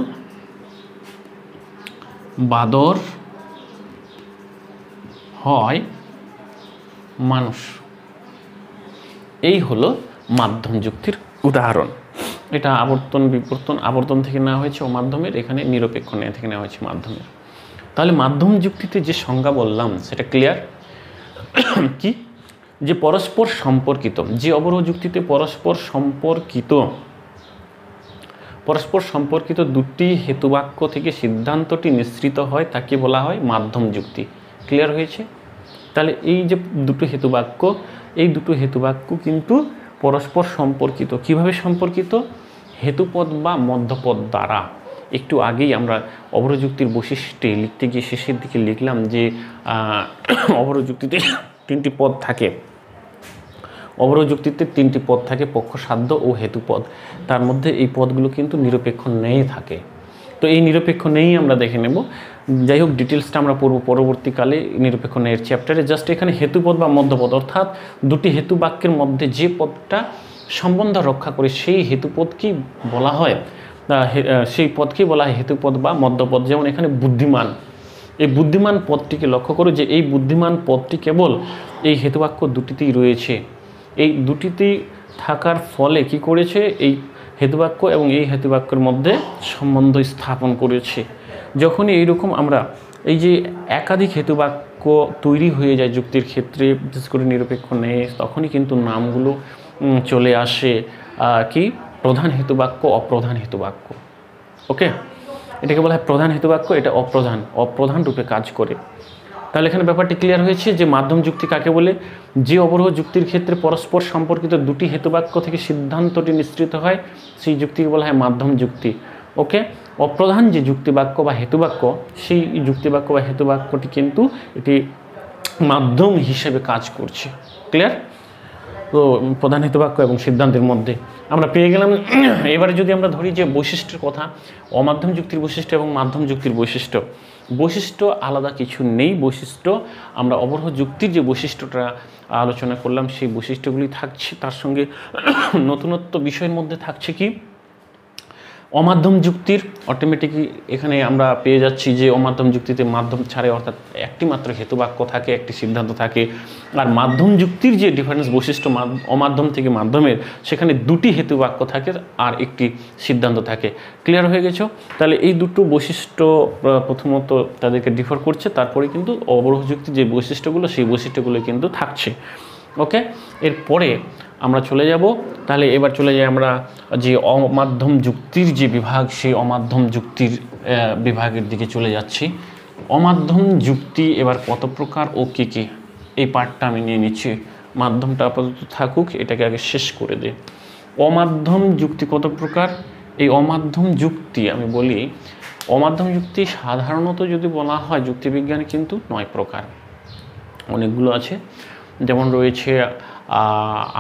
বাদর হয় মানুষ এই হলো মাধ্যম যুক্তির উদাহরণ এটা আবর্তন বিবর্তন আবর্তন থেকে নেওয়া হয়েছে ও মাধ্যমের এখানে নিরপেক্ষ নেওয়া থেকে নেওয়া হয়েছে মাধ্যমের তাহলে মাধ্যম যুক্তিতে যে সংজ্ঞা বললাম সেটা ক্লিয়ার [CLEARS THROAT] কি যে পরস্পর সম্পর্কিত যে অবরোহ যুক্তিতে পরস্পর সম্পর্কিত পরস্পর সম্পর্কিত দুটি হেতুবাক্য থেকে সিদ্ধান্তটি নিঃসৃত হয় তাকে বলা হয় মাধ্যম যুক্তি ক্লিয়ার হয়েছে তাহলে এই যে দুটো হেতুবাক্য এই দুটো হেতুবাক্য কিন্তু পরস্পর সম্পর্কিত কিভাবে সম্পর্কিত হেতুপদ বা মধ্যপদ দ্বারা একটু আগেই আমরা অবরযুক্তির বৈশিষ্ট্যে লিখতে গিয়ে শেষের দিকে লিখলাম যে অবরযুক্তিতে তিনটি পদ থাকে অবরযুক্তিতে তিনটি পদ থাকে পক্ষ সাধ্য ও হেতুপদ তার মধ্যে এই পদগুলো কিন্তু নিরপেক্ষ নেই থাকে তো এই নিরপেক্ষ নেই আমরা দেখে নেব যাই হোক ডিটেলসটা আমরা পূর্ব পরবর্তীকালে নিরপেক্ষ ন্যায়ের চ্যাপ্টারে জাস্ট এখানে হেতুপদ বা মধ্যপদ অর্থাৎ দুটি হেতু বাক্যের মধ্যে যে পদটা সম্বন্ধ রক্ষা করে সেই হেতুপদকেই বলা হয় সেই পদকেই বলা হয় হেতুপদ বা মধ্যপদ যেমন এখানে বুদ্ধিমান এই বুদ্ধিমান পদটিকে লক্ষ্য করো যে এই বুদ্ধিমান পদটি কেবল এই হেতুবাক্য দুটিতেই রয়েছে এই দুটিতেই থাকার ফলে কি করেছে এই হেতুবাক্য এবং এই হেতুবাক্যের মধ্যে সম্বন্ধ স্থাপন করেছে যখনই এইরকম আমরা এই যে একাধিক হেতুবাক্য তৈরি হয়ে যায় যুক্তির ক্ষেত্রে বিশেষ করে নিরপেক্ষ নেই তখনই কিন্তু নামগুলো চলে আসে কি প্রধান হেতুবাক্য অপ্রধান হেতু বাক্য ওকে এটাকে বলা হয় প্রধান হেতুবাক্য এটা অপ্রধান অপ্রধান রূপে কাজ করে তাহলে এখানে ব্যাপারটি ক্লিয়ার হয়েছে যে মাধ্যম যুক্তি কাকে বলে যে অবরোহ যুক্তির ক্ষেত্রে পরস্পর সম্পর্কিত দুটি হেতুবাক্য থেকে সিদ্ধান্তটি নিশ্চিত হয় সেই যুক্তিকে বলা হয় মাধ্যম যুক্তি ওকে অপ্রধান যে যুক্তিবাক্য বা হেতুবাক্য সেই যুক্তিবাক্য বা হেতুবাক্যটি কিন্তু এটি মাধ্যম হিসেবে কাজ করছে ক্লিয়ার তো প্রধান হেতুবাক্য এবং সিদ্ধান্তের মধ্যে আমরা পেয়ে গেলাম এবারে যদি আমরা ধরি যে বৈশিষ্ট্যের কথা অমাধ্যম যুক্তির বৈশিষ্ট্য এবং মাধ্যম যুক্তির বৈশিষ্ট্য বৈশিষ্ট্য আলাদা কিছু নেই বৈশিষ্ট্য আমরা অবরহ যুক্তির যে বৈশিষ্ট্যটা আলোচনা করলাম সেই বৈশিষ্ট্যগুলি থাকছে তার সঙ্গে নতুনত্ব বিষয়ের মধ্যে থাকছে কি অমাধ্যম যুক্তির অটোমেটিক এখানে আমরা পেয়ে যাচ্ছি যে অমাধ্যম যুক্তিতে মাধ্যম ছাড়ে অর্থাৎ একটি মাত্র হেতু বাক্য থাকে একটি সিদ্ধান্ত থাকে আর মাধ্যম যুক্তির যে ডিফারেন্স বৈশিষ্ট্য অমাধ্যম থেকে মাধ্যমের সেখানে দুটি হেতু বাক্য থাকে আর একটি সিদ্ধান্ত থাকে ক্লিয়ার হয়ে গেছো তাহলে এই দুটো বৈশিষ্ট্য প্রথমত তাদেরকে ডিফার করছে তারপরে কিন্তু অবরোহ যুক্তি যে বৈশিষ্ট্যগুলো সেই বৈশিষ্ট্যগুলো কিন্তু থাকছে ওকে এরপরে আমরা চলে যাব তাহলে এবার চলে যাই আমরা যে অমাধ্যম যুক্তির যে বিভাগ সেই অমাধ্যম যুক্তির বিভাগের দিকে চলে যাচ্ছি অমাধ্যম যুক্তি এবার কত প্রকার ও কী কী এই পার্টটা আমি নিয়ে নিচ্ছি মাধ্যমটা আপাতত থাকুক এটাকে আগে শেষ করে দে অমাধ্যম যুক্তি কত প্রকার এই অমাধ্যম যুক্তি আমি বলি অমাধ্যম যুক্তি সাধারণত যদি বলা হয় যুক্তিবিজ্ঞানে কিন্তু নয় প্রকার অনেকগুলো আছে যেমন রয়েছে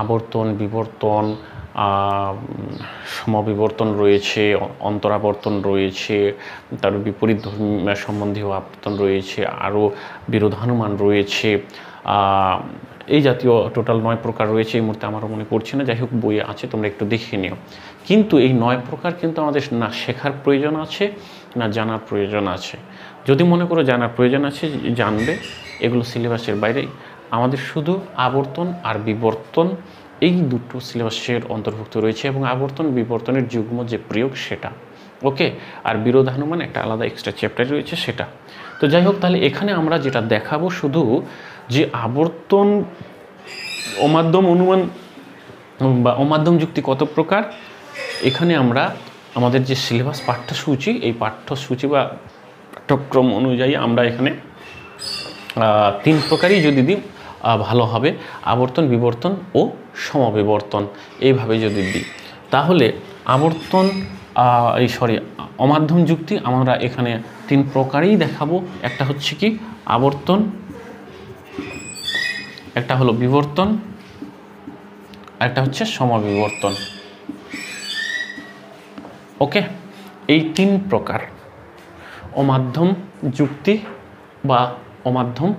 আবর্তন বিবর্তন সমবিবর্তন রয়েছে অন্তরাবর্তন রয়েছে তার বিপরীত সম্বন্ধীয় আবর্তন রয়েছে আরও বিরোধানুমান রয়েছে এই জাতীয় টোটাল নয় প্রকার রয়েছে এই মুহূর্তে আমারও মনে পড়ছে না যাই হোক বই আছে তোমরা একটু দেখে নিও কিন্তু এই নয় প্রকার কিন্তু আমাদের না শেখার প্রয়োজন আছে না জানার প্রয়োজন আছে যদি মনে করো জানার প্রয়োজন আছে জানবে এগুলো সিলেবাসের বাইরে আমাদের শুধু আবর্তন আর বিবর্তন এই দুটো সিলেবাসের অন্তর্ভুক্ত রয়েছে এবং আবর্তন বিবর্তনের যুগ্ম যে প্রয়োগ সেটা ওকে আর বিরোধানুমান একটা আলাদা এক্সট্রা চ্যাপ্টার রয়েছে সেটা তো যাই হোক তাহলে এখানে আমরা যেটা দেখাবো শুধু যে আবর্তন অমাধ্যম অনুমান বা অমাধ্যম যুক্তি কত প্রকার এখানে আমরা আমাদের যে সিলেবাস পাঠ্যসূচি এই পাঠ্যসূচি বা পাঠ্যক্রম অনুযায়ী আমরা এখানে তিন প্রকারই যদি দিই ভালো হবে আবর্তন বিবর্তন ও সমবিবর্তন এইভাবে যদি দিই তাহলে আবর্তন এই সরি অমাধ্যম যুক্তি আমরা এখানে তিন প্রকারেই দেখাবো একটা হচ্ছে কি আবর্তন একটা হলো বিবর্তন একটা হচ্ছে সমবিবর্তন ওকে এই তিন প্রকার অমাধ্যম যুক্তি বা অমাধ্যম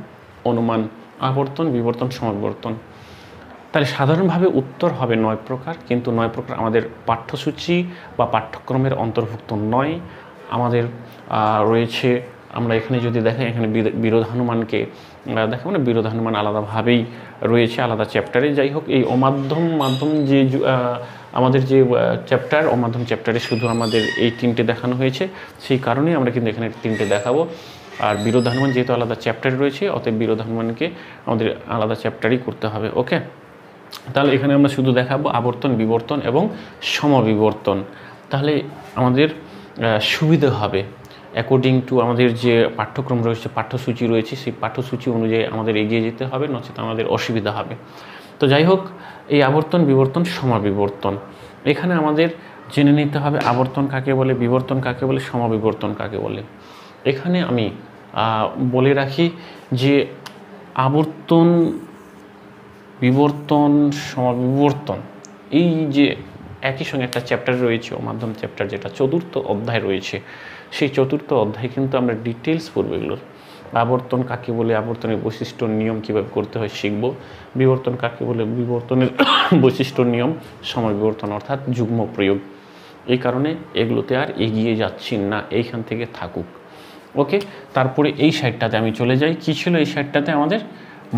অনুমান আবর্তন বিবর্তন সমাবর্তন তাহলে সাধারণভাবে উত্তর হবে নয় প্রকার কিন্তু নয় প্রকার আমাদের পাঠ্যসূচি বা পাঠ্যক্রমের অন্তর্ভুক্ত নয় আমাদের রয়েছে আমরা এখানে যদি দেখেন এখানে বিরোধানুমানকে দেখেন মানে বিরোধানুমান আলাদাভাবেই রয়েছে আলাদা চ্যাপ্টারে যাই হোক এই অমাধ্যম মাধ্যম যে আমাদের যে চ্যাপ্টার অমাধ্যম চ্যাপ্টারে শুধু আমাদের এই তিনটে দেখানো হয়েছে সেই কারণে আমরা কিন্তু এখানে তিনটে দেখাবো আর বিরোধানুমান যেহেতু আলাদা চ্যাপ্টার রয়েছে অতএব বিরোধানুমানকে আমাদের আলাদা চ্যাপ্টারই করতে হবে ওকে তাহলে এখানে আমরা শুধু দেখাবো আবর্তন বিবর্তন এবং সমবিবর্তন তাহলে আমাদের সুবিধা হবে অ্যাকর্ডিং টু আমাদের যে পাঠ্যক্রম রয়েছে পাঠ্যসূচি রয়েছে সেই পাঠ্যসূচি অনুযায়ী আমাদের এগিয়ে যেতে হবে নচেত আমাদের অসুবিধা হবে তো যাই হোক এই আবর্তন বিবর্তন সমাবিবর্তন এখানে আমাদের জেনে নিতে হবে আবর্তন কাকে বলে বিবর্তন কাকে বলে সমাবিবর্তন কাকে বলে এখানে আমি বলে রাখি যে আবর্তন বিবর্তন সমাবিবর্তন এই যে একই সঙ্গে একটা চ্যাপ্টার রয়েছে ও মাধ্যম চ্যাপ্টার যেটা চতুর্থ অধ্যায় রয়েছে সেই চতুর্থ অধ্যায় কিন্তু আমরা ডিটেলস পড়বো এগুলোর আবর্তন কাকে বলে আবর্তনের বৈশিষ্ট্য নিয়ম কীভাবে করতে হয় শিখব বিবর্তন কাকে বলে বিবর্তনের [COUGHS] বৈশিষ্ট্য নিয়ম সময় বিবর্তন অর্থাৎ যুগ্ম প্রয়োগ এই কারণে এগুলোতে আর এগিয়ে যাচ্ছি না এইখান থেকে থাকুক ওকে তারপরে এই সাইডটাতে আমি চলে যাই কী ছিল এই সাইডটাতে আমাদের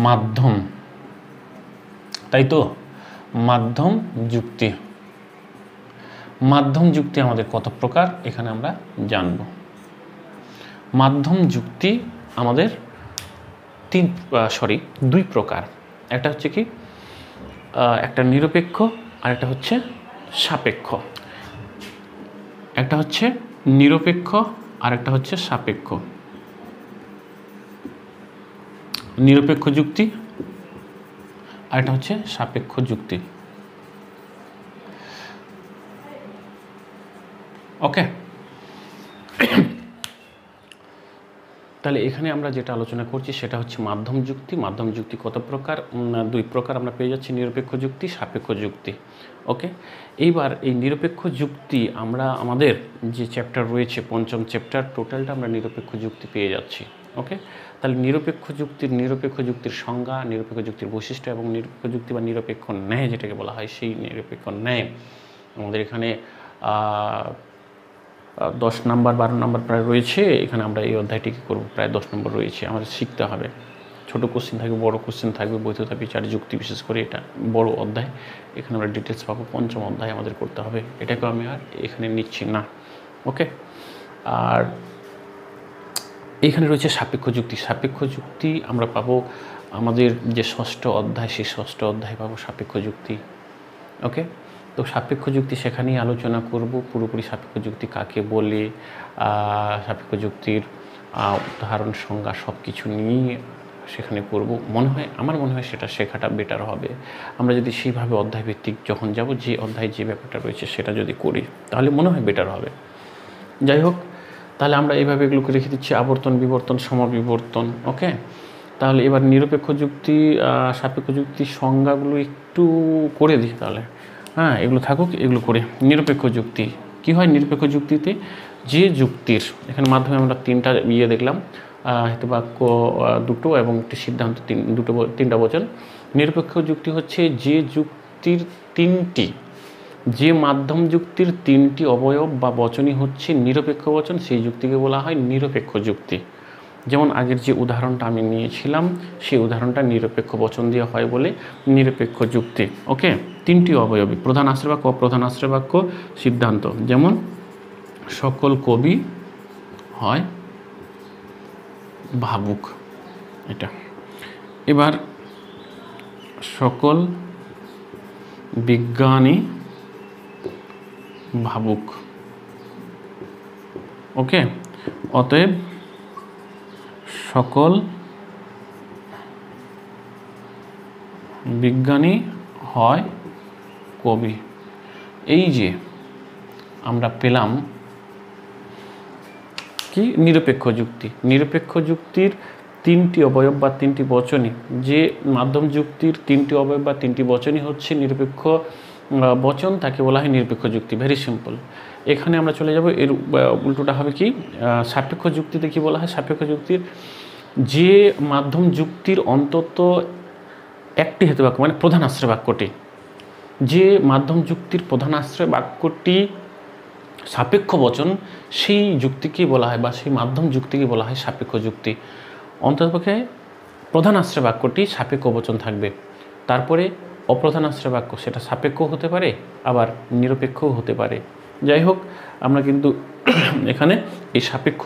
মাধ্যম তাই তো মাধ্যম যুক্তি মাধ্যম যুক্তি আমাদের কত প্রকার এখানে আমরা জানব মাধ্যম যুক্তি আমাদের তিন সরি দুই প্রকার একটা হচ্ছে কি একটা নিরপেক্ষ আর একটা হচ্ছে সাপেক্ষ একটা হচ্ছে নিরপেক্ষ আরেকটা হচ্ছে সাপেক্ষ নিরপেক্ষ যুক্তি আর আরেকটা হচ্ছে সাপেক্ষ যুক্তি ওকে তাহলে এখানে আমরা যেটা আলোচনা করছি সেটা হচ্ছে মাধ্যম যুক্তি মাধ্যম যুক্তি কত প্রকার দুই প্রকার আমরা পেয়ে যাচ্ছি নিরপেক্ষ যুক্তি সাপেক্ষ যুক্তি ওকে এইবার এই নিরপেক্ষ যুক্তি আমরা আমাদের যে চ্যাপ্টার রয়েছে পঞ্চম চ্যাপ্টার টোটালটা আমরা নিরপেক্ষ যুক্তি পেয়ে যাচ্ছি ওকে তাহলে নিরপেক্ষ যুক্তির নিরপেক্ষ যুক্তির সংজ্ঞা নিরপেক্ষ যুক্তির বৈশিষ্ট্য এবং নিরপেক্ষ যুক্তি বা নিরপেক্ষ ন্যায় যেটাকে বলা হয় সেই নিরপেক্ষ ন্যায় আমাদের এখানে দশ নাম্বার বারো নাম্বার প্রায় রয়েছে এখানে আমরা এই অধ্যায়টিকে করব প্রায় দশ নম্বর রয়েছে আমাদের শিখতে হবে ছোটো কোশ্চেন থাকবে বড় কোশ্চেন থাকবে বৈধতা বিচার যুক্তি বিশেষ করে এটা বড় অধ্যায় এখানে আমরা ডিটেলস পাবো পঞ্চম অধ্যায় আমাদের করতে হবে এটাকেও আমি আর এখানে নিচ্ছি না ওকে আর এখানে রয়েছে সাপেক্ষ যুক্তি সাপেক্ষ যুক্তি আমরা পাবো আমাদের যে ষষ্ঠ অধ্যায় সেই ষষ্ঠ অধ্যায় পাবো সাপেক্ষ যুক্তি ওকে তো সাপেক্ষ যুক্তি সেখানেই আলোচনা করব পুরোপুরি সাপেক্ষ যুক্তি কাকে বলে সাপেক্ষ যুক্তির উদাহরণ সংজ্ঞা সব কিছু নিয়েই সেখানে করব মনে হয় আমার মনে হয় সেটা শেখাটা বেটার হবে আমরা যদি সেইভাবে অধ্যায়ভিত্তিক যখন যাব যে অধ্যায় যে ব্যাপারটা রয়েছে সেটা যদি করি তাহলে মনে হয় বেটার হবে যাই হোক তাহলে আমরা এইভাবে এগুলোকে রেখে দিচ্ছি আবর্তন বিবর্তন সমবিবর্তন ওকে তাহলে এবার নিরপেক্ষ যুক্তি সাপেক্ষ যুক্তির সংজ্ঞাগুলো একটু করে দিই তাহলে হ্যাঁ এগুলো থাকুক এগুলো করে নিরপেক্ষ যুক্তি কি হয় নিরপেক্ষ যুক্তিতে যে যুক্তির এখানে মাধ্যমে আমরা তিনটা ইয়ে দেখলাম হয়তো বাক্য দুটো এবং একটি সিদ্ধান্ত তিন দুটো তিনটা বচন নিরপেক্ষ যুক্তি হচ্ছে যে যুক্তির তিনটি যে মাধ্যম যুক্তির তিনটি অবয়ব বা বচনই হচ্ছে নিরপেক্ষ বচন সেই যুক্তিকে বলা হয় নিরপেক্ষ যুক্তি যেমন আগের যে উদাহরণটা আমি নিয়েছিলাম সেই উদাহরণটা নিরপেক্ষ বচন দিয়ে হয় বলে নিরপেক্ষ যুক্তি ওকে তিনটি অবয়বী প্রধান আশ্রয়বাক্য প্রধান আশ্রয়বাক্য সিদ্ধান্ত যেমন সকল কবি হয় ভাবুক এটা এবার সকল বিজ্ঞানী ভাবুক ওকে অতএব সকল বিজ্ঞানী হয় কবি এই যে আমরা পেলাম কি নিরপেক্ষ যুক্তি নিরপেক্ষ যুক্তির তিনটি অবয়ব বা তিনটি বচনই যে মাধ্যম যুক্তির তিনটি অবয়ব বা তিনটি বচনই হচ্ছে নিরপেক্ষ বচন তাকে বলা হয় নিরপেক্ষ যুক্তি ভেরি সিম্পল এখানে আমরা চলে যাব এর উল্টোটা হবে কি সাপেক্ষ যুক্তিতে কি বলা হয় সাপেক্ষ যুক্তির যে মাধ্যম যুক্তির অন্তত একটি হেতু বাক্য মানে প্রধান আশ্রয় বাক্যটি যে মাধ্যম যুক্তির প্রধান আশ্রয় বাক্যটি সাপেক্ষ বচন সেই যুক্তিকেই বলা হয় বা সেই মাধ্যম যুক্তিকে বলা হয় সাপেক্ষ যুক্তি অন্ততপক্ষে প্রধান আশ্রয় বাক্যটি সাপেক্ষ বচন থাকবে তারপরে অপ্রধান আশ্রয় বাক্য সেটা সাপেক্ষও হতে পারে আবার নিরপেক্ষও হতে পারে যাই হোক আমরা কিন্তু [CLEARS THROAT] এখানে এই সাপেক্ষ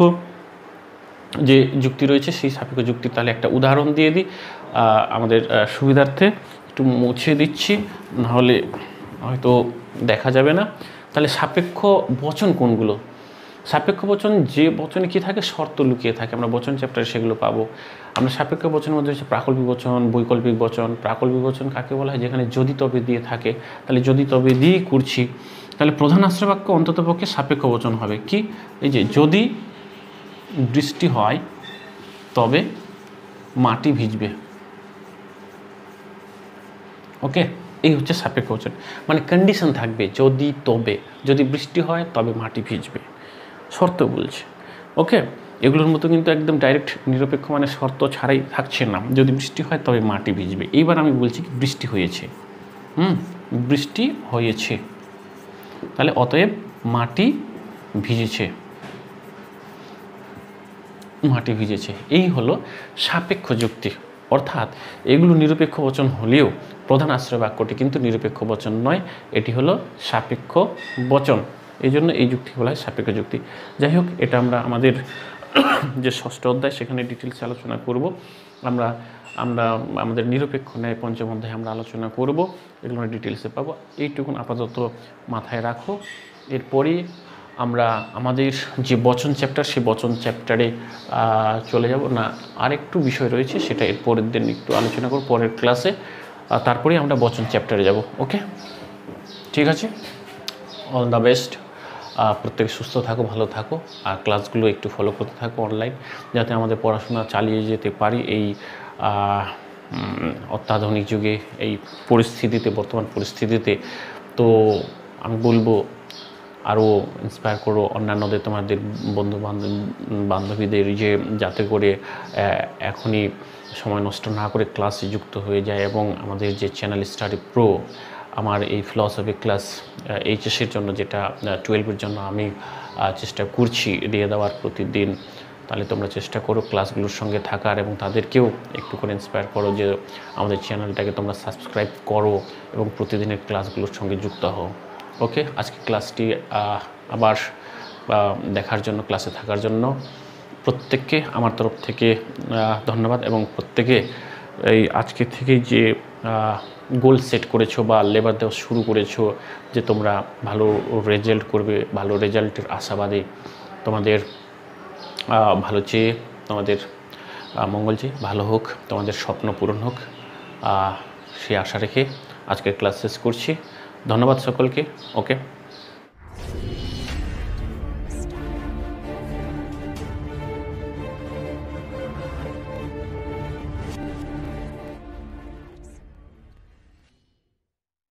যে যুক্তি রয়েছে সেই সাপেক্ষ যুক্তি তাহলে একটা উদাহরণ দিয়ে দিই আমাদের সুবিধার্থে একটু মুছে দিচ্ছি নাহলে হয়তো দেখা যাবে না তাহলে সাপেক্ষ বচন কোনগুলো সাপেক্ষ বচন যে বচনে কি থাকে শর্ত লুকিয়ে থাকে আমরা বচন চ্যাপ্টারে সেগুলো পাবো আমরা সাপেক্ষ বচনের মধ্যে হচ্ছে প্রাকল্পিক বচন বৈকল্পিক বচন প্রাকল্পিক বচন কাকে বলা হয় যেখানে যদি তবে দিয়ে থাকে তাহলে যদি তবে দিয়েই করছি তাহলে প্রধান আশ্রয়বাক্য অন্তত পক্ষে সাপেক্ষ বচন হবে কি এই যে যদি বৃষ্টি হয় তবে মাটি ভিজবে ওকে এই হচ্ছে সাপেক্ষ বচন মানে কন্ডিশন থাকবে যদি তবে যদি বৃষ্টি হয় তবে মাটি ভিজবে শর্ত বলছে ওকে এগুলোর মতো কিন্তু একদম ডাইরেক্ট নিরপেক্ষ মানে শর্ত ছাড়াই থাকছে না যদি বৃষ্টি হয় তবে মাটি ভিজবে এইবার আমি বলছি কি বৃষ্টি হয়েছে হুম বৃষ্টি হয়েছে তাহলে অতএব মাটি ভিজেছে মাটি ভিজেছে এই হলো সাপেক্ষ যুক্তি অর্থাৎ এগুলো নিরপেক্ষ বচন হলেও প্রধান আশ্রয় বাক্যটি কিন্তু নিরপেক্ষ বচন নয় এটি হলো সাপেক্ষ বচন এই জন্য এই যুক্তি বলা হয় সাপেক্ষ যুক্তি যাই হোক এটা আমরা আমাদের যে ষষ্ঠ অধ্যায় সেখানে ডিটেলসে আলোচনা করব আমরা আমরা আমাদের নিরপেক্ষ ন্যায় পঞ্চম অধ্যায়ে আমরা আলোচনা করব এগুলো ডিটেলসে পাবো এইটুকুন আপাতত মাথায় রাখো এরপরে আমরা আমাদের যে বচন চ্যাপ্টার সেই বচন চ্যাপ্টারে চলে যাব না আরেকটু বিষয় রয়েছে সেটা এর পরের দিন একটু আলোচনা করব পরের ক্লাসে তারপরেই আমরা বচন চ্যাপ্টারে যাব ওকে ঠিক আছে অল দ্য বেস্ট প্রত্যেকে সুস্থ থাকো ভালো থাকো আর ক্লাসগুলো একটু ফলো করতে থাকো অনলাইন যাতে আমাদের পড়াশোনা চালিয়ে যেতে পারি এই অত্যাধুনিক যুগে এই পরিস্থিতিতে বর্তমান পরিস্থিতিতে তো আমি বলবো আরও ইন্সপায়ার করো অন্যান্যদের তোমাদের বন্ধু বান্ধব বান্ধবীদের যে যাতে করে এখনই সময় নষ্ট না করে ক্লাসে যুক্ত হয়ে যায় এবং আমাদের যে চ্যানেল স্টাডি প্রো আমার এই ফিলসফি ক্লাস এইচএসের জন্য যেটা টুয়েলভের জন্য আমি চেষ্টা করছি দিয়ে দেওয়ার প্রতিদিন তাহলে তোমরা চেষ্টা করো ক্লাসগুলোর সঙ্গে থাকার এবং তাদেরকেও একটু করে ইন্সপায়ার করো যে আমাদের চ্যানেলটাকে তোমরা সাবস্ক্রাইব করো এবং প্রতিদিনের ক্লাসগুলোর সঙ্গে যুক্ত হও ওকে আজকে ক্লাসটি আবার দেখার জন্য ক্লাসে থাকার জন্য প্রত্যেককে আমার তরফ থেকে ধন্যবাদ এবং প্রত্যেকে এই আজকে থেকেই যে গোল সেট করেছো বা লেবার দেওয়া শুরু করেছো যে তোমরা ভালো রেজাল্ট করবে ভালো রেজাল্টের আশাবাদে তোমাদের ভালো চেয়ে তোমাদের মঙ্গল চেয়ে ভালো হোক তোমাদের স্বপ্ন পূরণ হোক সে আশা রেখে আজকের ক্লাস শেষ করছি ধন্যবাদ সকলকে ওকে